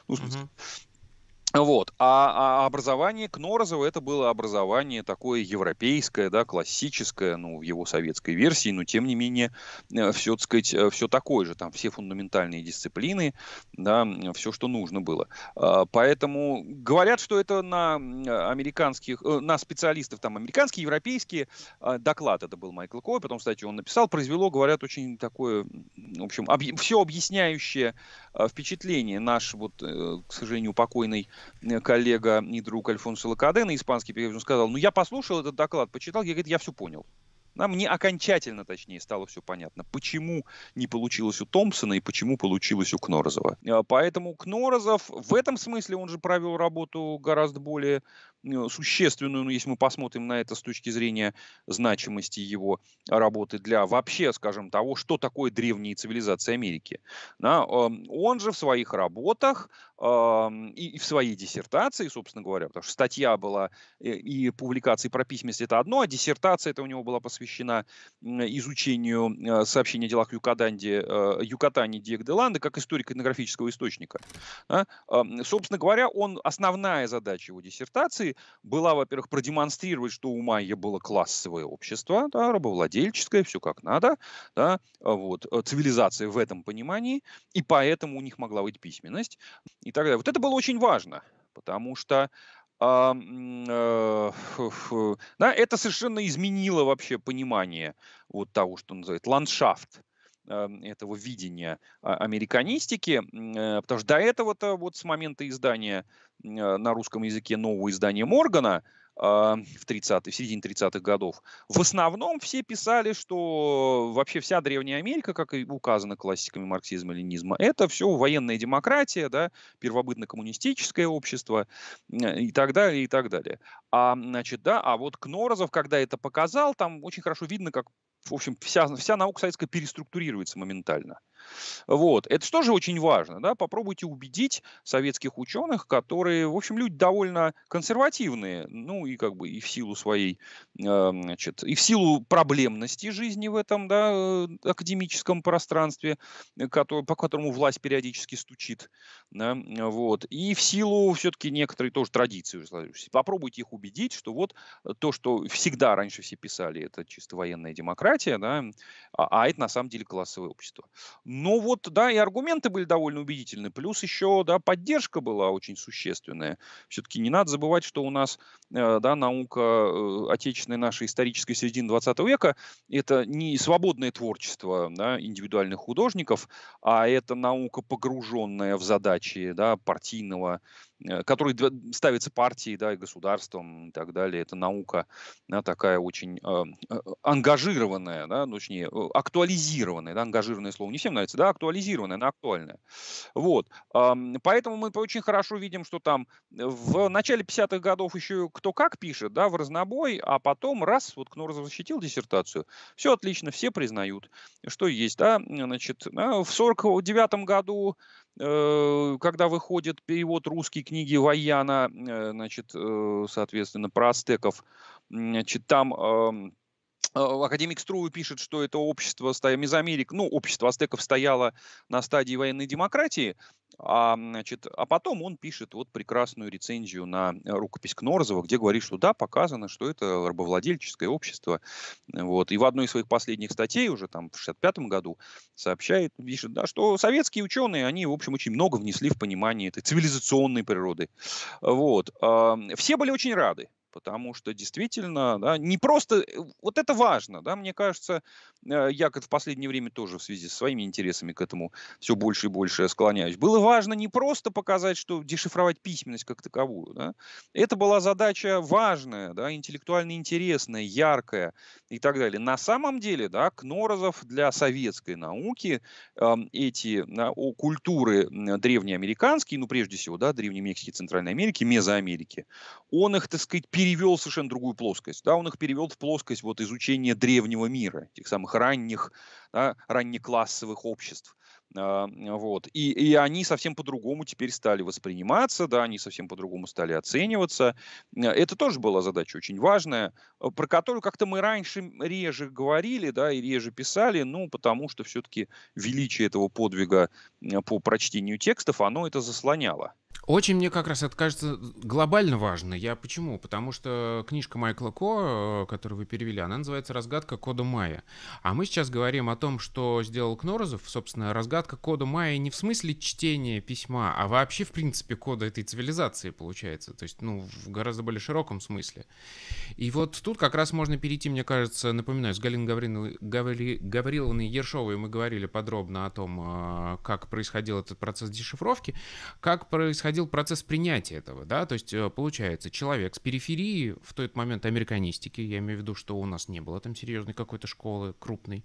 Ну, mm-hmm. Вот. А, а образование Кнорозова это было образование такое европейское, да, классическое, ну, в его советской версии, но тем не менее, э, все, так сказать, э, все такое же, там все фундаментальные дисциплины, да, все, что нужно было. А, поэтому говорят, что это на американских, э, на специалистов там американские, европейские а, доклад, это был Майкл Кой, потом, кстати, он написал, произвело, говорят, очень такое, в общем, объ... все объясняющее впечатление наш, вот, к сожалению, покойный Э, коллега и друг Альфонсо Лакадена, испанский переводчик, сказал, ну я послушал этот доклад, почитал, я, говорит, я все понял. Нам не окончательно, точнее, стало все понятно, почему не получилось у Томпсона и почему получилось у Кнорозова. Э, поэтому Кнорозов в этом смысле, он же провел работу гораздо более Э, существенную, ну, если мы посмотрим на это с точки зрения значимости его работы для вообще, скажем, того, что такое древние цивилизации Америки. Да, эм, он же в своих работах эм, и, в своей диссертации, собственно говоря, потому что статья была э, и публикации про письменность это одно, а диссертация это у него была посвящена изучению э, сообщения о делах Юкаданди, Юкатани Диек Деланда как историко-этнографического источника. Эм, собственно говоря, он основная задача его диссертации была, во-первых, продемонстрировать, что у майя было классовое общество, да, рабовладельческое, все как надо, да, а вот, э, цивилизация в этом понимании, и поэтому у них могла быть письменность и так далее. Вот это было очень важно, потому что а, э, да, это совершенно изменило вообще понимание вот того, что называют ландшафт Эм, этого видения а, американистики, э, потому что до этого-то вот с момента издания э, на русском языке нового издания Моргана а, в 30 в середине 30-х годов. В основном все писали, что вообще вся Древняя Америка, как и указано классиками марксизма и ленизма, это все военная демократия, да, первобытно-коммунистическое общество э, и так далее, и так далее. А, значит, да, а вот Кнорозов, когда это показал, там очень хорошо видно, как в общем, вся, вся наука советская переструктурируется моментально. Вот. Это же тоже очень важно. Да? Попробуйте убедить советских ученых, которые, в общем, люди довольно консервативные, ну и как бы и в силу своей, эм, значит, и в силу проблемности жизни в этом да, э, академическом пространстве, э, который, по которому власть периодически стучит. Да? Вот. И в силу все-таки некоторые тоже традиции. Попробуйте их убедить, что вот то, что всегда раньше все писали, это чисто военная демократия, да? а, а это на самом деле классовое общество. Ну вот, да, и аргументы были довольно убедительны, плюс еще, да, поддержка была очень существенная. Все-таки не надо забывать, что у нас, э, да, наука э, отечественной нашей исторической середины 20 века — это не свободное творчество да, индивидуальных художников, а это наука, погруженная в задачи да, партийного Э, который ставится партией, да, и государством и так далее. Это наука да, такая очень э, э ангажированная, да, ну, точнее, э, актуализированная, да, ангажированное слово не всем нравится, да, актуализированная, она актуальная. Вот. Поэтому мы очень хорошо видим, что там в начале 50-х годов еще кто как пишет, да, в разнобой, а потом раз, вот Кнор защитил диссертацию, все отлично, все признают, что есть, да, значит, в 49 году Э, когда выходит перевод русской книги Ваяна, э, значит, э, соответственно, про ацтеков, значит, там Э, Академик Струю пишет, что это общество Мезоамерик, ну, общество астеков стояло на стадии военной демократии, а, значит, а потом он пишет вот прекрасную рецензию на э, рукопись Кнорзова, где говорит, что да, показано, что это рабовладельческое общество. Вот. И в одной из своих последних статей, уже там в 65 году, сообщает, пишет, да, что советские ученые, они, в общем, очень много внесли в понимание этой цивилизационной природы. Вот. А, все были очень рады потому что действительно, да, не просто, э, вот это важно, да, мне кажется, э, я как в последнее время тоже в связи со своими интересами к этому все больше и больше склоняюсь. Было важно не просто показать, что дешифровать письменность как таковую, да, это была задача важная, да, интеллектуально интересная, яркая и так далее. На самом деле, да, Кнорозов для советской науки э, эти о культуры древнеамериканские, ну, прежде всего, да, древней мексики, Центральной Америки, Мезоамерики, он их, так сказать, перевел в совершенно другую плоскость. Да, он их перевел в плоскость вот, изучения древнего мира, тех самых ранних, да, раннеклассовых обществ. А, вот. И, и они совсем по-другому теперь стали восприниматься, да, они совсем по-другому стали оцениваться. Э, это тоже была задача очень важная, э, про которую как-то мы раньше реже говорили, да, и реже писали, ну, потому что все-таки величие этого подвига э, по прочтению текстов, оно это заслоняло. Очень мне как раз это кажется глобально важно. Я почему? Потому что книжка Майкла Ко, э, которую вы перевели, она называется «Разгадка кода Майя». А мы сейчас говорим о том, что сделал Кнорозов. Собственно, разгадка кода Майя не в смысле чтения письма, а вообще, в принципе, кода этой цивилизации получается. То есть, ну, в гораздо более широком смысле. И вот тут как раз можно перейти, мне кажется, напоминаю, с Галиной Гавриловной, Гаври... Гавриловной Ершовой мы говорили подробно о том, э, как происходил этот процесс дешифровки, как происходил происходил процесс принятия этого, да, то есть э, получается человек с периферии в тот момент американистики, я имею в виду, что у нас не было там серьезной какой-то школы крупной,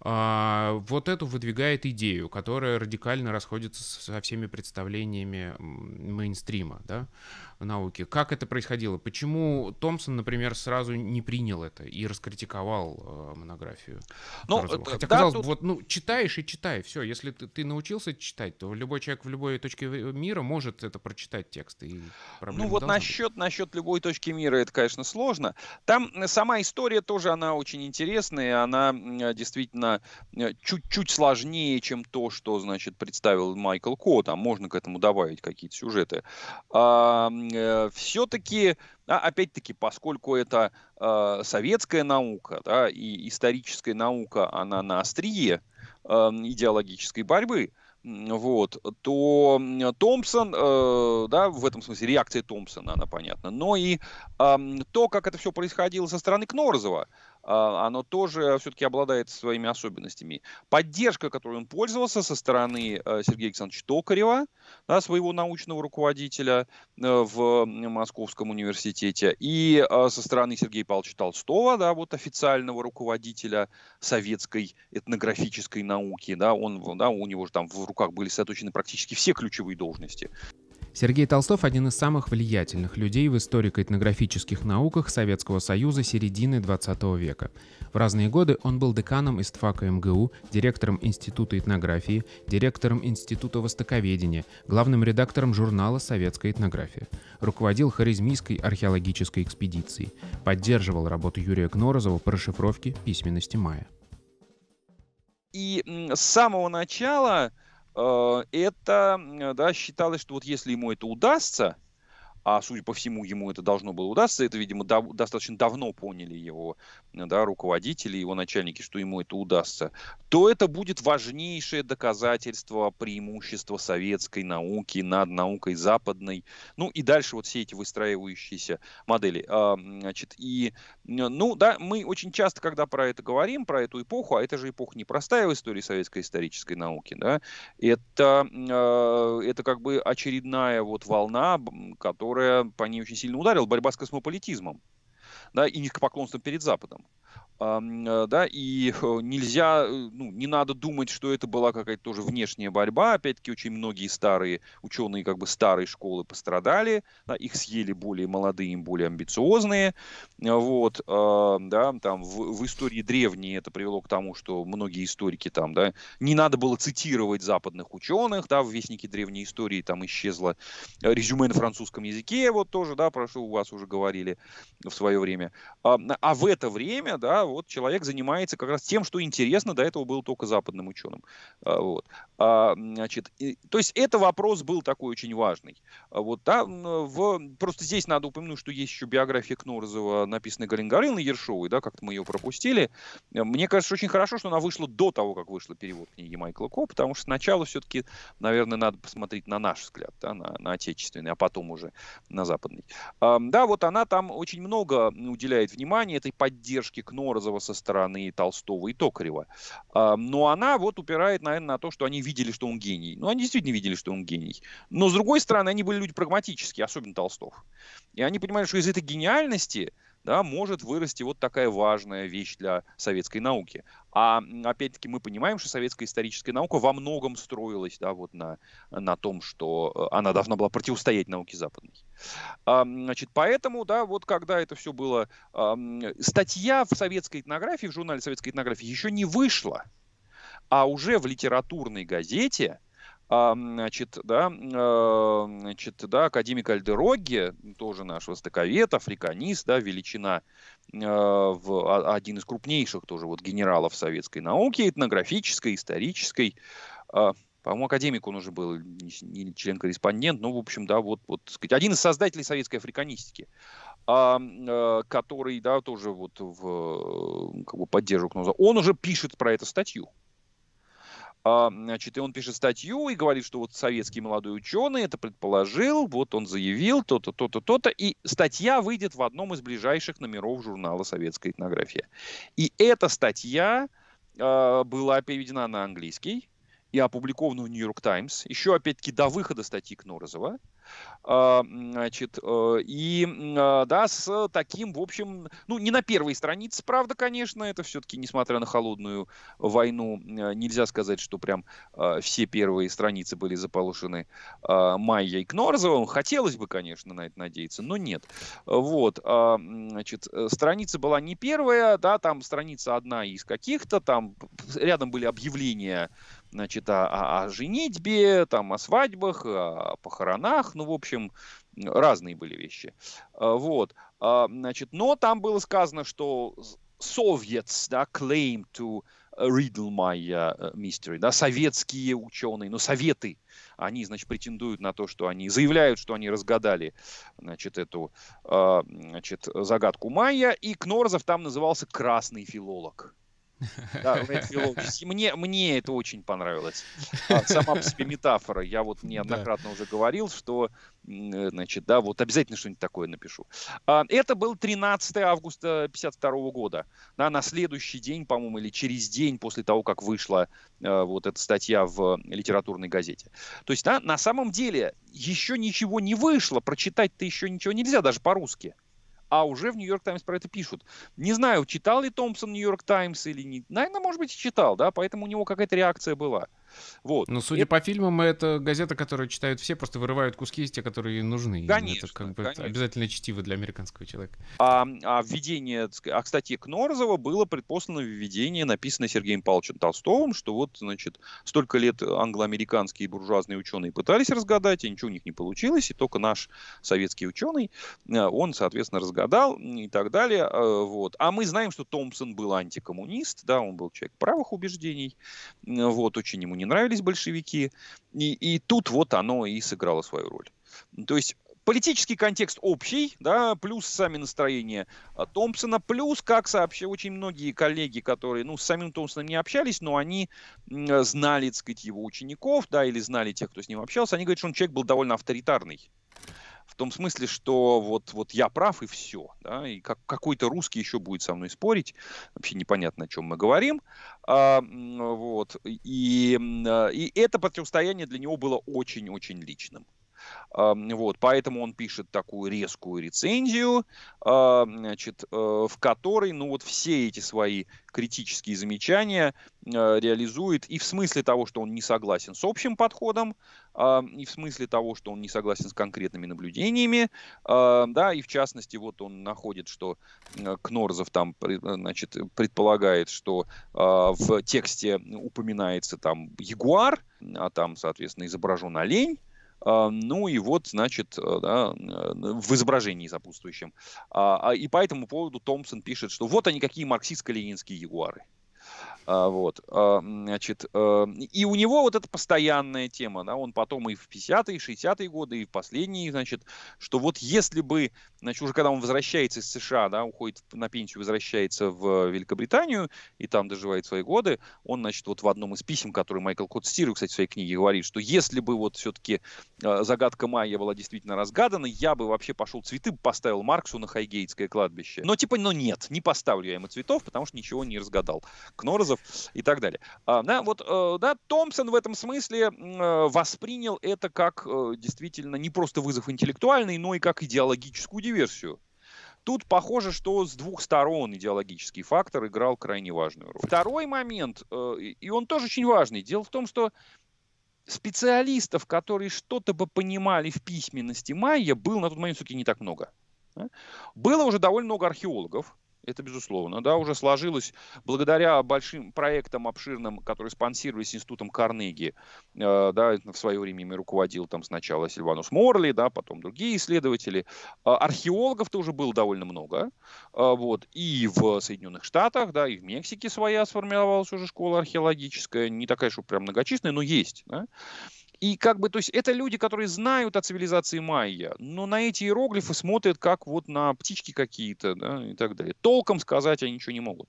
а, вот эту выдвигает идею, которая радикально расходится со всеми представлениями мейнстрима, да, науки. Как это происходило? Почему Томпсон, например, сразу не принял это и раскритиковал э, монографию? Ну, Розова? Хотя, да, казалось тут... вот, ну, читаешь и читай, все. Если ты, ты научился читать, то любой человек в любой точке э, мира может это прочитать текст. И ну, вот насчет, насчет любой точки мира это, конечно, сложно. Там э, сама история тоже, она очень интересная, она э, действительно чуть-чуть сложнее, чем то, что, значит, представил Майкл Ко. Там можно к этому добавить какие-то сюжеты. Э, все-таки, а, опять-таки, поскольку это а, советская наука да, и историческая наука, она на острие а, идеологической борьбы, вот, то Томпсон, э, да, в этом смысле реакция Томпсона, она понятна, но и э, то, как это все происходило со стороны Кнорзова, а, оно тоже все-таки обладает своими особенностями. Поддержка, которой он пользовался со стороны э, Сергея Александровича Токарева, да, своего научного руководителя э, в Московском университете, и э, со стороны Сергея Павловича Толстого, да, вот официального руководителя советской этнографической науки, да, он, да, у него же там в руках были сосредоточены практически все ключевые должности. Сергей Толстов – один из самых влиятельных людей в историко-этнографических науках Советского Союза середины XX века. В разные годы он был деканом ИСТФАКа МГУ, директором Института этнографии, директором Института востоковедения, главным редактором журнала «Советская этнография». Руководил харизмийской археологической экспедицией. Поддерживал работу Юрия Кнорозова по расшифровке письменности Мая. И с самого начала Э, это да, считалось, что вот если ему это удастся, а судя по всему, ему это должно было удастся. Это, видимо, до, достаточно давно поняли его да, руководители, его начальники, что ему это удастся, то это будет важнейшее доказательство преимущества советской науки над наукой западной. Ну и дальше вот все эти выстраивающиеся модели. А, значит, и, ну да, мы очень часто, когда про это говорим, про эту эпоху, а это же эпоха непростая в истории советской исторической науки, да, это, а, это как бы очередная вот волна, которая которая по ней очень сильно ударила, борьба с космополитизмом да, и низкопоклонством перед Западом. Э, да, и э, нельзя, э, ну, не надо думать, что это была какая-то тоже внешняя борьба. Опять-таки, очень многие старые ученые, как бы старые школы пострадали, да, их съели более молодые, более амбициозные. Вот, да, там в, в истории древней это привело к тому, что многие историки там, да, не надо было цитировать западных ученых, да, в вестнике древней истории там исчезло резюме на французском языке, вот тоже, да, про что у вас уже говорили в свое время время. А, а в это время, да, вот человек занимается как раз тем, что интересно до этого было только западным ученым. А, вот. А, значит, и, то есть это вопрос был такой очень важный. А, вот, да, в, просто здесь надо упомянуть, что есть еще биография Кнорзова, написанная Галингариной Ершовой, да, как-то мы ее пропустили. А, мне кажется, очень хорошо, что она вышла до того, как вышла перевод книги Майкла Ко, потому что сначала все-таки, наверное, надо посмотреть на наш взгляд, да, на, на отечественный, а потом уже на западный. А, да, вот она там очень много уделяет внимания этой поддержке Кнорозова со стороны Толстого и Токарева. Но она вот упирает, наверное, на то, что они видели, что он гений. Ну, они действительно видели, что он гений. Но, с другой стороны, они были люди прагматические, особенно Толстов. И они понимали, что из этой гениальности да, может вырасти вот такая важная вещь для советской науки. А опять-таки мы понимаем, что советская историческая наука во многом строилась да, вот на, на том, что э, она должна была противостоять науке западной. А, значит, поэтому, да, вот когда это все было... А, статья в советской этнографии, в журнале советской этнографии еще не вышла, а уже в литературной газете – а, значит, да, а, значит, да, академик Альдероги, тоже наш востоковед, африканист, да, величина а, в один из крупнейших тоже вот генералов советской науки, этнографической, исторической. По-моему, академик он уже был, не член-корреспондент, но, в общем, да, вот, вот, сказать, один из создателей советской африканистики который, да, тоже вот в как бы поддержку он уже пишет про эту статью. А, значит, и он пишет статью и говорит, что вот советский молодой ученый это предположил, вот он заявил то-то, то-то, то-то, и статья выйдет в одном из ближайших номеров журнала «Советская этнография». И эта статья а, была переведена на английский, и опубликованную в Нью-Йорк Таймс, еще опять-таки до выхода статьи Кнорозова, а, значит, э, и, э, да, с таким, в общем, ну, не на первой странице, правда, конечно, это все-таки, несмотря на холодную войну, э, нельзя сказать, что прям все первые страницы были заполошены Майей Кнорзовым. Хотелось бы, конечно, на это надеяться, но нет. Вот, а, значит, страница была не первая, да, там страница одна из каких-то, там рядом были объявления значит, о, о, женитьбе, там, о свадьбах, о похоронах, ну, в общем, разные были вещи. А, вот, а, значит, но там было сказано, что Soviets, да, claim to riddle my э, mystery, да, советские ученые, ну, советы, они, значит, претендуют на то, что они заявляют, что они разгадали, значит, эту, а, значит, загадку Майя, и Кнорзов там назывался красный филолог, Да, мне, мне это очень понравилось. А сама по себе метафора. Я вот неоднократно да. уже говорил, что, э, значит, да, вот обязательно что-нибудь такое напишу. А, это был 13 августа 52 года. Да, на следующий день, по-моему, или через день после того, как вышла э, вот эта статья в э, литературной газете. То есть, да, на самом деле еще ничего не вышло, прочитать-то еще ничего нельзя, даже по-русски а уже в Нью-Йорк Таймс про это пишут. Не знаю, читал ли Томпсон Нью-Йорк Таймс или нет. Наверное, может быть, и читал, да, поэтому у него какая-то реакция была. Вот. Но ну, судя это... по фильмам, это газета, которую читают все, просто вырывают куски из тех, которые нужны. Конечно, это как бы конечно. обязательно чтиво для американского человека. А, а введение, а кстати, к Норзова было предпослано введение, написанное Сергеем Павловичем Толстовым, что вот, значит, столько лет англоамериканские буржуазные ученые пытались разгадать, и ничего у них не получилось, и только наш советский ученый, э, он, соответственно, разгадал и так далее. Э, вот. А мы знаем, что Томпсон был антикоммунист, да, он был человек правых убеждений, э, вот, очень ему не нравились большевики, и, и тут вот оно и сыграло свою роль. То есть политический контекст общий, да, плюс сами настроения Томпсона, плюс, как сообщили очень многие коллеги, которые, ну, с самим Томпсоном не общались, но они знали, так сказать, его учеников, да, или знали тех, кто с ним общался, они говорят, что он человек был довольно авторитарный в том смысле, что вот, вот я прав и все, да, и как, какой-то русский еще будет со мной спорить, вообще непонятно, о чем мы говорим, а, вот, и, а, и это противостояние для него было очень-очень личным. А, вот, поэтому он пишет такую резкую рецензию, а, значит, э, в которой, ну вот все эти свои критические замечания э, реализует и в смысле того, что он не согласен с общим подходом, не а, в смысле того, что он не согласен с конкретными наблюдениями, а, да, и в частности, вот он находит, что э, Кнорзов там, э, значит, предполагает, что а, в тексте упоминается там ягуар, а там, соответственно, изображен олень, ну и вот, значит, э, да, в изображении сопутствующем. И по этому поводу Томпсон пишет, что вот они какие марксистско-ленинские ягуары. А, вот, а, значит, а, и у него вот эта постоянная тема, да, он потом и в 50-е, и 60-е годы, и в последние, значит, что вот если бы, значит, уже когда он возвращается из США, да, уходит на пенсию, возвращается в Великобританию и там доживает свои годы, он, значит, вот в одном из писем, который Майкл Кот цитирует, кстати, в своей книге, говорит, что если бы вот все-таки загадка Майя была действительно разгадана, я бы вообще пошел цветы поставил Марксу на Хайгейтское кладбище. Но типа, но нет, не поставлю я ему цветов, потому что ничего не разгадал. Кнорозов финансов и так далее. А, да, вот, э, да, Томпсон в этом смысле э, воспринял это как э, действительно не просто вызов интеллектуальный, но и как идеологическую диверсию. Тут похоже, что с двух сторон идеологический фактор играл крайне важную роль. Второй момент, и он тоже очень важный. Дело в том, что специалистов, которые что-то бы понимали в письменности майя, было на тот момент все-таки не так много. Было уже довольно много археологов, это безусловно, да, уже сложилось благодаря большим проектам обширным, которые спонсировались институтом Карнеги, э, да, в свое время ими руководил там сначала Сильванус Морли, да, потом другие исследователи. А археологов-то уже было довольно много, а, вот, и в Соединенных Штатах, да, и в Мексике своя сформировалась уже школа археологическая, не такая, что прям многочисленная, но есть, да. И как бы, то есть это люди, которые знают о цивилизации майя, но на эти иероглифы смотрят как вот на птички какие-то да, и так далее. Толком сказать они ничего не могут.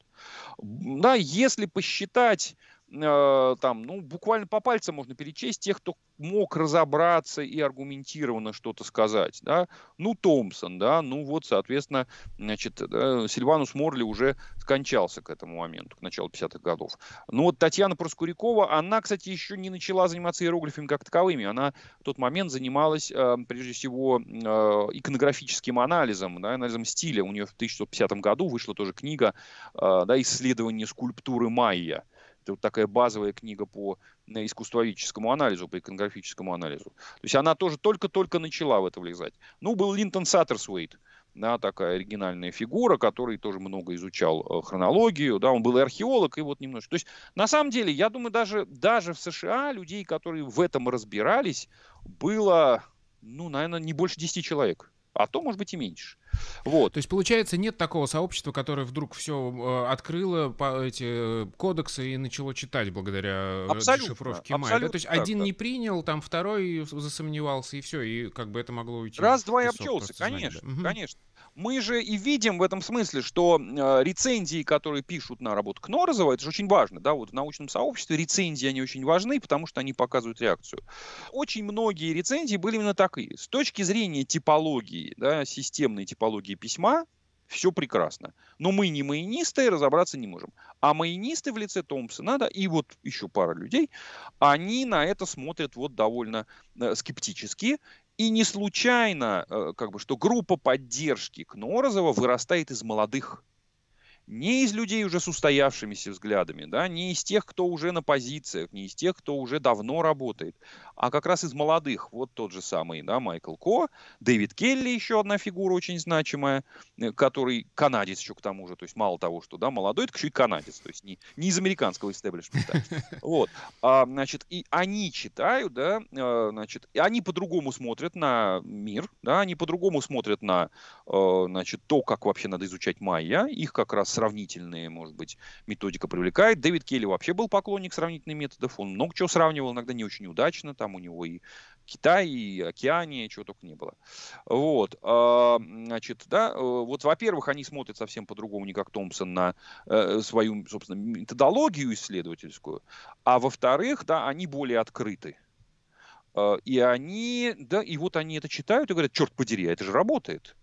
Да, если посчитать Э, там, ну, буквально по пальцам можно перечесть тех, кто мог разобраться и аргументированно что-то сказать, да, ну, Томпсон, да, ну, вот, соответственно, значит, э, Сильванус Морли уже скончался к этому моменту, к началу 50-х годов. Ну, вот Татьяна Проскурякова, она, кстати, еще не начала заниматься иероглифами как таковыми, она в тот момент занималась, э, прежде всего, иконографическим анализом, да, анализом стиля, у нее в 1950 году вышла тоже книга, да, исследование скульптуры майя, это вот такая базовая книга по э, искусствоведческому анализу, по иконографическому анализу. То есть она тоже только-только начала в это влезать. Ну, был Линтон Саттерсвейт, да, такая оригинальная фигура, который тоже много изучал э, хронологию, да, он был и археолог, и вот немножко. То есть, на самом деле, я думаю, даже, даже в США людей, которые в этом разбирались, было, ну, наверное, не больше 10 человек а то, может быть, и меньше. Вот. То есть, получается, нет такого сообщества, которое вдруг все э, открыло по эти э, кодексы и начало читать благодаря э, абсолютно, дешифровке абсолютно, Майя. Да? То есть, так, один да. не принял, там второй засомневался, и все, и как бы это могло уйти. Раз-два и обчелся, конечно, конечно. Угу. конечно мы же и видим в этом смысле, что э, рецензии, которые пишут на работу Кнорзова, это же очень важно, да, вот в научном сообществе рецензии, они очень важны, потому что они показывают реакцию. Очень многие рецензии были именно такие. С точки зрения типологии, да, системной типологии письма, все прекрасно. Но мы не маинисты, разобраться не можем. А маинисты в лице Томпсона, да, и вот еще пара людей, они на это смотрят вот довольно э, скептически и не случайно, э, как бы, что группа поддержки Кнорозова вырастает из молодых не из людей уже с устоявшимися взглядами, да, не из тех, кто уже на позициях, не из тех, кто уже давно работает, а как раз из молодых. Вот тот же самый, да, Майкл Ко, Дэвид Келли, еще одна фигура очень значимая, э, который канадец еще к тому же, то есть мало того, что, да, молодой, так еще и канадец, то есть не, не из американского истеблишмента. Вот, а, значит, и они читают, да, э, значит, и они по-другому смотрят на мир, да, они по-другому смотрят на, э, значит, то, как вообще надо изучать майя, их как раз сравнительные, может быть, методика привлекает. Дэвид Келли вообще был поклонник сравнительных методов, он много чего сравнивал, иногда не очень удачно, там там у него и Китай, и Океания, чего только не было. Вот, а, значит, да, э, вот, во-первых, они смотрят совсем по-другому, не как Томпсон, на э, свою, собственно, методологию исследовательскую, а во-вторых, да, они более открыты. Э, и они, да, и вот они это читают и говорят, черт подери, а это же работает.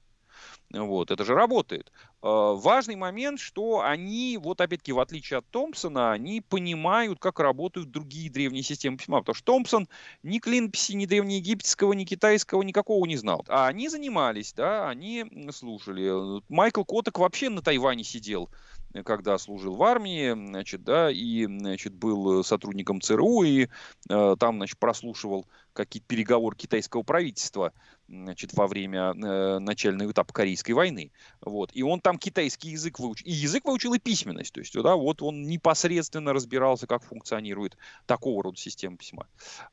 Вот, это же работает. А, важный момент, что они, вот опять-таки, в отличие от Томпсона, они понимают, как работают другие древние системы письма. Потому что Томпсон ни клинописи, ни древнеегипетского, ни китайского, никакого не знал. А они занимались, да, они слушали. Э, Майкл Коток вообще на Тайване сидел Э, когда служил в армии, значит, да, и, значит, был э, сотрудником ЦРУ, и э, там, значит, прослушивал какие-то переговоры китайского правительства, значит, во время э, начального этапа Корейской войны, вот, и он там китайский язык выучил, и язык выучил, и письменность, то есть, да, вот он непосредственно разбирался, как функционирует такого рода система письма.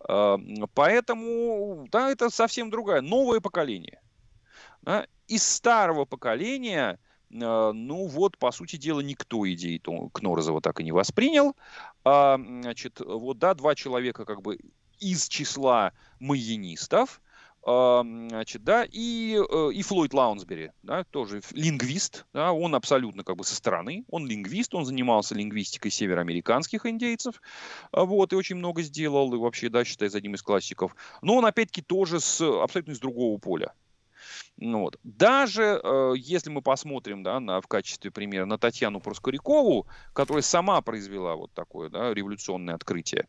Э, поэтому, да, это совсем другая, новое поколение. Да, из старого поколения – а, ну вот, по сути дела, никто идеи Кнорзова так и не воспринял. А, значит, вот, да, два человека как бы из числа майянистов, а, значит, да, и, э, и Флойд Лаунсбери, да, тоже лингвист, да, он абсолютно как бы со стороны, он лингвист, он занимался лингвистикой североамериканских индейцев, а, вот, и очень много сделал, и вообще, да, считается одним из классиков, но он, опять-таки, тоже с, абсолютно из другого поля, ну, вот. Даже э, если мы посмотрим да, на, в качестве примера на Татьяну Проскурякову, которая сама произвела вот такое да, революционное открытие,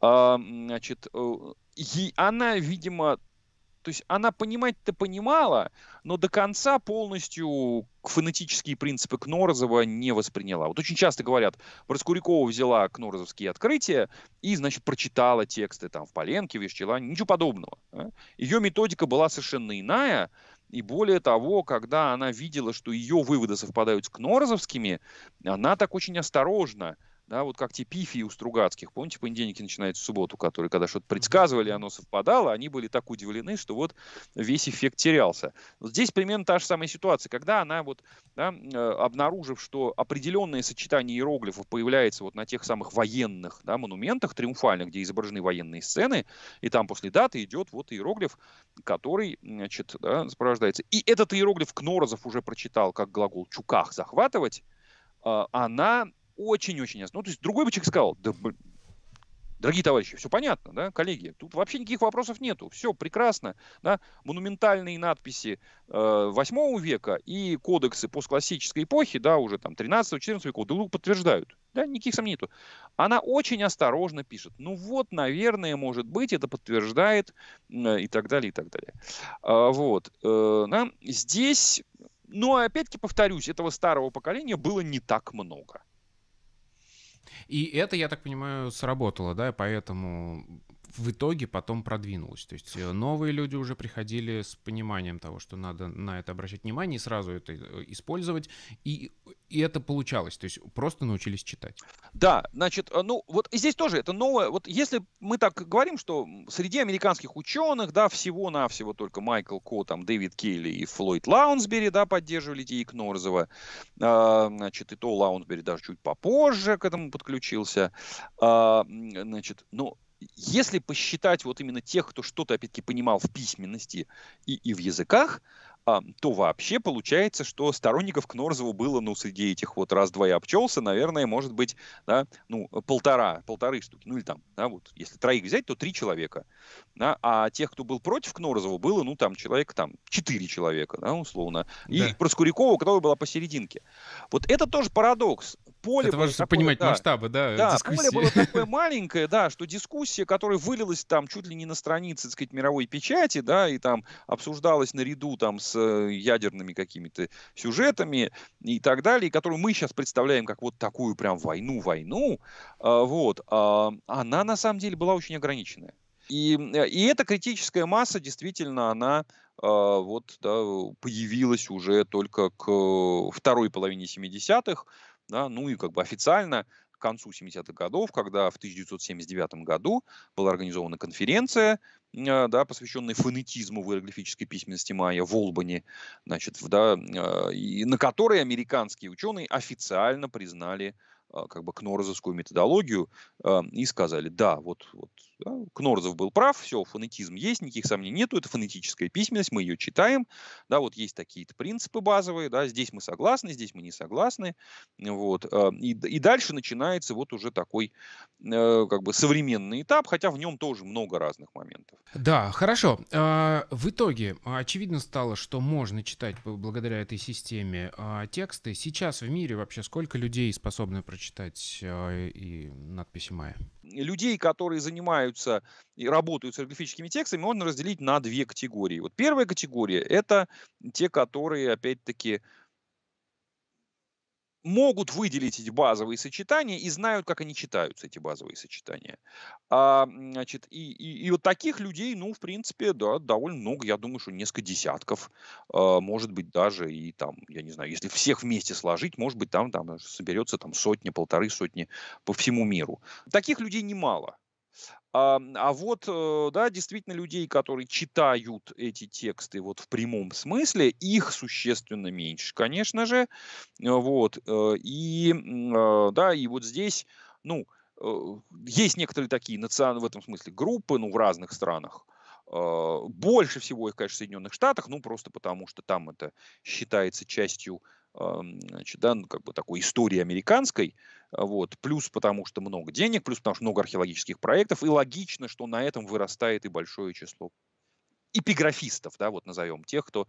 э, значит, э, она, видимо, то есть она понимать-то понимала, но до конца полностью фанатические принципы Кнорзова не восприняла. Вот очень часто говорят, Проскурякова взяла кнорзовские открытия и, значит, прочитала тексты там в Поленке, в Ещелане, ничего подобного. Ее методика была совершенно иная, и более того, когда она видела, что ее выводы совпадают с кнорзовскими, она так очень осторожно – да, вот как те пифии у Стругацких, помните, понедельники начинается в субботу, которые, когда что-то предсказывали, оно совпадало, они были так удивлены, что вот весь эффект терялся. Вот здесь примерно та же самая ситуация, когда она вот, да, э, обнаружив, что определенное сочетание иероглифов появляется вот на тех самых военных, да, монументах триумфальных, где изображены военные сцены, и там после даты идет вот иероглиф, который, значит, да, сопровождается. И этот иероглиф Кнорозов уже прочитал как глагол «чуках захватывать», а, она очень-очень ясно. Ну, то есть другой бы человек сказал, да, дорогие товарищи, все понятно, да, коллеги, тут вообще никаких вопросов нету, все прекрасно, да, монументальные надписи э, 8 века и кодексы постклассической эпохи, да, уже там 13-14 века да, подтверждают, да, никаких сомнений нету. Она очень осторожно пишет, ну вот, наверное, может быть, это подтверждает э, и так далее, и так далее. Э, вот, э, да, здесь, ну, опять-таки повторюсь, этого старого поколения было не так много. И это, я так понимаю, сработало, да, поэтому в итоге потом продвинулось. То есть э, новые люди уже приходили с пониманием того, что надо на это обращать внимание и сразу это э, использовать. И, и это получалось. То есть просто научились читать. Да, значит, э, ну вот здесь тоже это новое. Вот если мы так говорим, что среди американских ученых, да, всего-навсего только Майкл Ко, там, Дэвид Кейли и Флойд Лаунсбери, да, поддерживали идеи Кнорзова. А, значит, и то Лаунсбери даже чуть попозже к этому подключился. А, значит, ну, если посчитать вот именно тех, кто что-то, опять-таки, понимал в письменности и, и в языках, а, то вообще получается, что сторонников Кнорзову было, ну, среди этих вот раз-два я обчелся, наверное, может быть, да, ну, полтора, полторы штуки, ну, или там, да, вот, если троих взять, то три человека, да, а тех, кто был против Кнорзова, было, ну, там, человек, там, четыре человека, да, условно, и да. Проскурякова, которая была посерединке. Вот это тоже парадокс, поле... Это важно, чтобы понимать да, масштабы, да, Да, дискуссии. поле было такое маленькое, да, что дискуссия, которая вылилась там чуть ли не на странице, так сказать, мировой печати, да, и там обсуждалась наряду там с э, ядерными какими-то сюжетами и так далее, которую мы сейчас представляем как вот такую прям войну-войну, а, вот, а, она на самом деле была очень ограниченная. И, и эта критическая масса действительно, она а, вот да, появилась уже только к второй половине 70-х, да? Ну и как бы официально к концу 70-х годов, когда в 1979 году была организована конференция, э, да, посвященная фонетизму в иероглифической письменности майя в Олбани, значит, да, э, и на которой американские ученые официально признали а, как бы кнорзовскую методологию э, и сказали, да, вот, вот да, Кнорзов был прав, все, фонетизм есть, никаких сомнений нету, это фонетическая письменность, мы ее читаем, да, вот есть такие-то принципы базовые, да, здесь мы согласны, здесь мы не согласны, вот, э, и, и дальше начинается вот уже такой э, как бы современный этап, хотя в нем тоже много разных моментов. Да, хорошо. В итоге очевидно стало, что можно читать благодаря этой системе тексты. Сейчас в мире вообще сколько людей способны прочитать читать э, и надписи Мая. Людей, которые занимаются и работают с иероглифическими текстами, можно разделить на две категории. Вот первая категория — это те, которые, опять-таки, могут выделить эти базовые сочетания и знают, как они читаются, эти базовые сочетания. А, значит, и, и, и вот таких людей, ну, в принципе, да, довольно много. Я думаю, что несколько десятков, а, может быть, даже и там, я не знаю, если всех вместе сложить, может быть, там, там соберется там сотни, полторы сотни по всему миру. Таких людей немало. А, а вот, э, да, действительно, людей, которые читают эти тексты вот в прямом смысле, их существенно меньше, конечно же. Э, вот. Э, и, да, и вот здесь, ну, есть некоторые такие национальные, в этом смысле, группы, ну, в разных странах. Больше всего их, конечно, в Соединенных Штатах, ну, просто потому что там это считается частью значит, да, ну, как бы такой истории американской, а, вот, плюс потому что много денег, плюс потому что много археологических проектов, и логично, что на этом вырастает и большое число эпиграфистов, да, вот назовем тех, кто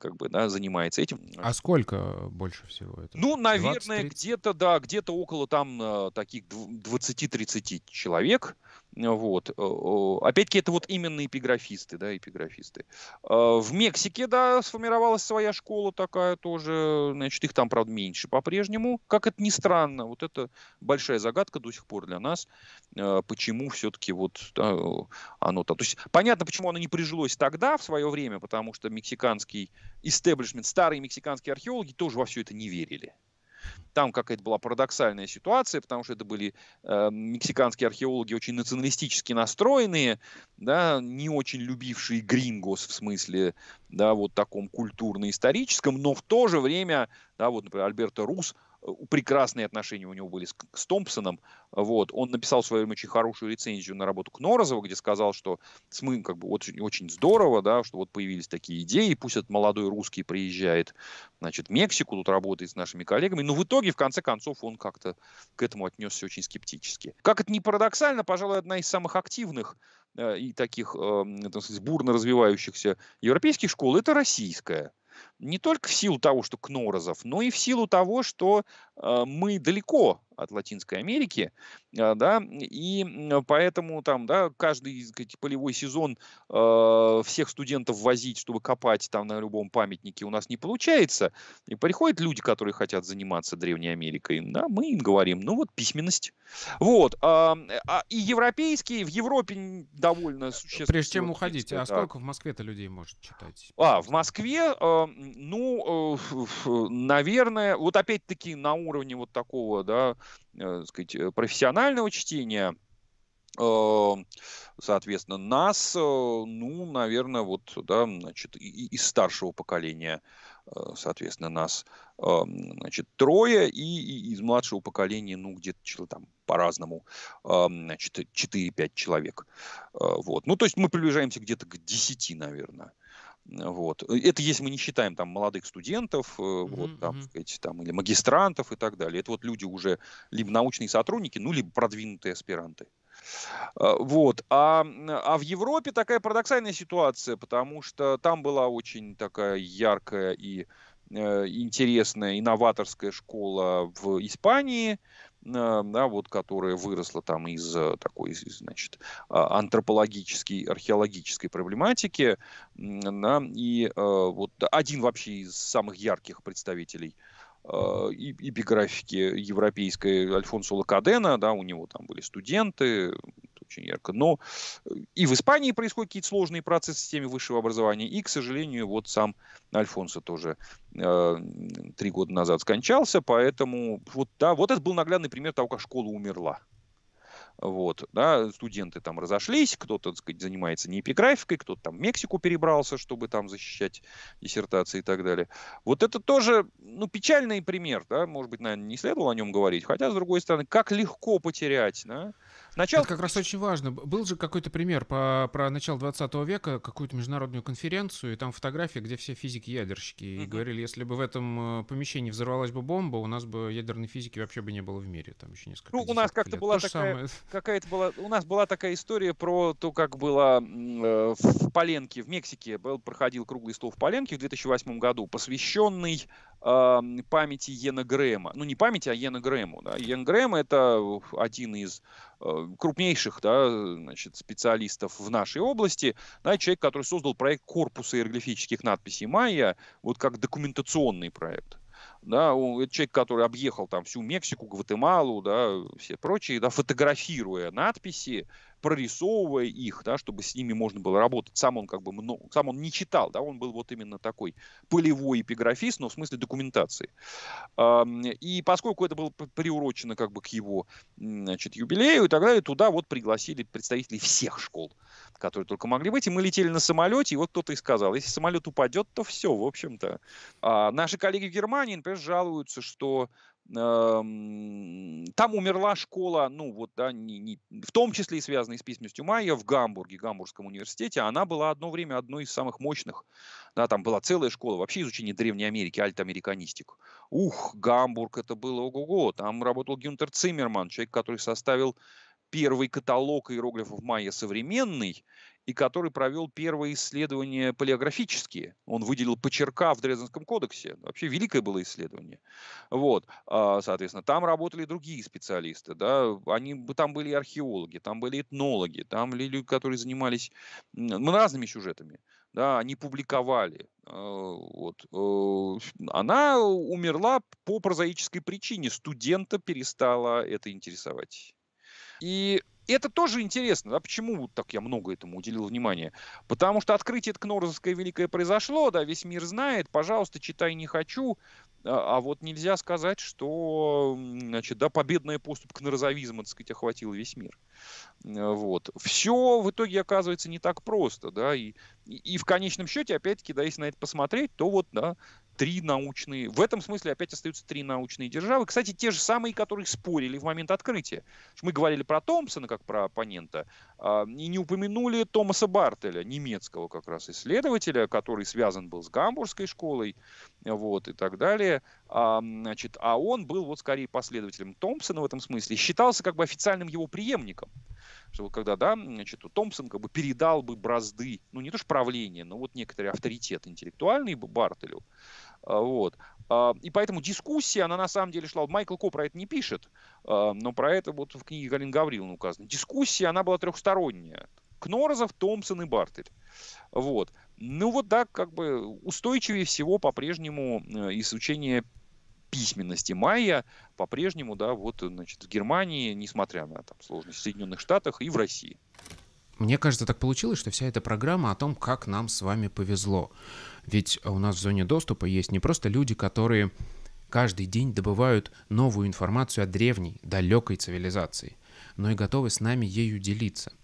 как бы да, занимается этим. А сколько больше всего это? Ну, наверное, где-то, да, где-то около там а, таких 20-30 человек, вот. Опять-таки, это вот именно эпиграфисты, да, эпиграфисты. А, в Мексике, да, сформировалась своя школа такая тоже, значит, их там, правда, меньше по-прежнему. Как это ни странно, вот это большая загадка до сих пор для нас, а, почему все-таки вот оно то. То есть, понятно, почему оно не прижилось тогда, в свое время, потому что мексиканский истеблишмент, старые мексиканские археологи тоже во все это не верили. Там какая-то была парадоксальная ситуация, потому что это были э, мексиканские археологи очень националистически настроенные, да, не очень любившие грингос в смысле, да, вот таком культурно-историческом, но в то же время, да, вот, например, Альберто Рус Э, прекрасные отношения у него были с, с Томпсоном. Вот. Он написал в свое время очень хорошую рецензию на работу Кнорозова, где сказал, что СМИ как бы очень, очень здорово, да, что вот появились такие идеи, пусть этот молодой русский приезжает значит, в Мексику, тут работает с нашими коллегами. Но в итоге, в конце концов, он как-то к этому отнесся очень скептически. Как это не парадоксально, пожалуй, одна из самых активных э, и таких, э, сказать, бурно развивающихся европейских школ, это российская не только в силу того, что Кнорозов, но и в силу того, что э, мы далеко от Латинской Америки, э, да, и поэтому там, да, каждый сказать, полевой сезон э, всех студентов возить, чтобы копать там на любом памятнике у нас не получается, и приходят люди, которые хотят заниматься Древней Америкой, да, мы им говорим, ну вот письменность, вот, а, а, и европейские в Европе довольно существенно. Прежде чем уходить, а да. сколько в Москве-то людей может читать? А в Москве э, ну, э, наверное, вот опять-таки на уровне вот такого, да, так э, сказать, э, профессионального чтения, соответственно, нас, ну, наверное, вот, да, значит, из старшего поколения, соответственно, нас, значит, трое, и из младшего поколения, ну, где-то там по-разному, значит, 4-5 человек. Вот. Ну, то есть мы приближаемся где-то к 10, наверное. Вот. Э, это если мы не считаем там молодых студентов, mm-hmm. вот, там, сказать, там, или магистрантов и так далее. Это вот люди уже либо научные сотрудники, ну, либо продвинутые аспиранты. А, вот. А, а в Европе такая парадоксальная ситуация, потому что там была очень такая яркая и э, интересная инноваторская школа в Испании, а, да, вот, которая выросла там из э, такой, значит, а, антропологической, археологической проблематики, да, и а, вот один вообще из самых ярких представителей и эпиграфики европейской Альфонсо Лакадена, да, у него там были студенты, очень ярко. Но э, и в Испании происходят какие-то сложные процессы в системе высшего образования, и, к сожалению, вот сам Альфонсо тоже э, три года назад скончался, поэтому вот, да, вот это был наглядный пример того, как школа умерла. Вот, да, студенты там разошлись, кто-то, так сказать, занимается не эпиграфикой, кто-то там в Мексику перебрался, чтобы там защищать диссертации и так далее. Вот это тоже, ну, печальный пример, да, может быть, наверное, не следовало о нем говорить, хотя, с другой стороны, как легко потерять, да, Начал. Это как раз очень важно. Был же какой-то пример по, про начало 20 века, какую-то международную конференцию, и там фотография, где все физики-ядерщики. И говорили, если бы в этом э, помещении взорвалась бы бомба, у нас бы ядерной физики вообще бы не было в мире. Там еще несколько Ну, у нас как-то была То такая, какая-то была... У нас была такая история про то, как было э, в Поленке, в Мексике, был, проходил круглый стол в Поленке в 2008 году, посвященный э, а, памяти Йена Грэма. Ну, не памяти, а Йена Грэму. Да. Йен Грэм — это э, один из Э, крупнейших да, значит, специалистов в нашей области, да, человек, который создал проект корпуса иероглифических надписей майя, вот как документационный проект да, он, это человек, который объехал там всю Мексику, Гватемалу, да, все прочие, да, фотографируя надписи, прорисовывая их, да, чтобы с ними можно было работать. Сам он как бы много, сам он не читал, да, он был вот именно такой полевой эпиграфист, но в смысле документации. И поскольку это было приурочено как бы к его, значит, юбилею и так далее, туда вот пригласили представителей всех школ которые только могли быть. И мы летели на самолете, и вот кто-то и сказал, если самолет упадет, то все, в общем-то. А наши коллеги в Германии, например, жалуются, что эм, там умерла школа, ну вот, да, не, не, в том числе и связанная с письменностью Майя в Гамбурге, Гамбургском университете. Она была одно время одной из самых мощных. Да, там была целая школа вообще изучения Древней Америки, альтамериканистик. Ух, Гамбург, это было ого-го. Там работал Гюнтер Циммерман, человек, который составил первый каталог иероглифов майя современный, и который провел первое исследование палеографические. Он выделил почерка в Дрезденском кодексе. Вообще великое было исследование. Вот. А, соответственно, там работали другие специалисты. Да? Они, там были археологи, там были этнологи, там были люди, которые занимались ну, разными сюжетами. Да, они публиковали. Э, вот. Э, она умерла по прозаической причине. Студента перестала это интересовать. И это тоже интересно, да, почему вот так я много этому уделил внимания? Потому что открытие Кнорзовское великое произошло, да, весь мир знает, пожалуйста, читай не хочу, а, а вот нельзя сказать, что значит, да, победная поступь кнорозовизма так сказать, охватила весь мир. Э, вот. Все в итоге оказывается не так просто, да, и, и, в конечном счете, опять-таки, да, если на это посмотреть, то вот, да, три научные, в этом смысле опять остаются три научные державы. Кстати, те же самые, которые спорили в момент открытия. Мы говорили про Томпсона как про оппонента, а, и не упомянули Томаса Бартеля, немецкого как раз исследователя, который связан был с гамбургской школой, вот, и так далее. А, значит, а он был вот скорее последователем Томпсона в этом смысле, считался как бы официальным его преемником чтобы когда, да, значит, Томпсон как бы передал бы бразды, ну не то что правление, но вот некоторый авторитет интеллектуальный бы Бартелю. А, вот. А, и поэтому дискуссия, она на самом деле шла, Майкл Ко про это не пишет, а, но про это вот в книге Галин Гавриловна указано. Дискуссия, она была трехсторонняя. Кнорзов, Томпсон и Бартель. Вот. Ну вот так как бы устойчивее всего по-прежнему э, изучение письменности майя по-прежнему, да, вот, значит, в Германии, несмотря на там сложности в Соединенных Штатах и в России. Мне кажется, так получилось, что вся эта программа о том, как нам с вами повезло. Ведь у нас в зоне доступа есть не просто люди, которые каждый день добывают новую информацию о древней, далекой цивилизации, но и готовы с нами ею делиться –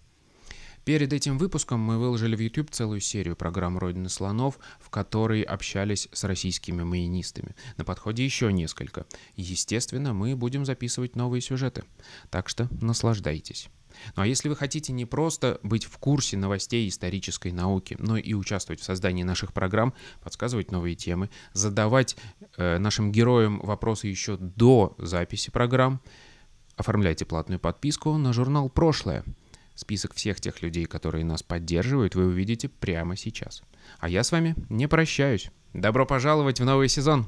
Перед этим выпуском мы выложили в YouTube целую серию программ «Родины слонов», в которой общались с российскими маянистами. На подходе еще несколько. Естественно, мы будем записывать новые сюжеты. Так что наслаждайтесь. Ну а если вы хотите не просто быть в курсе новостей исторической науки, но и участвовать в создании наших программ, подсказывать новые темы, задавать э, нашим героям вопросы еще до записи программ, оформляйте платную подписку на журнал «Прошлое». Список всех тех людей, которые нас поддерживают, вы увидите прямо сейчас. А я с вами не прощаюсь. Добро пожаловать в новый сезон!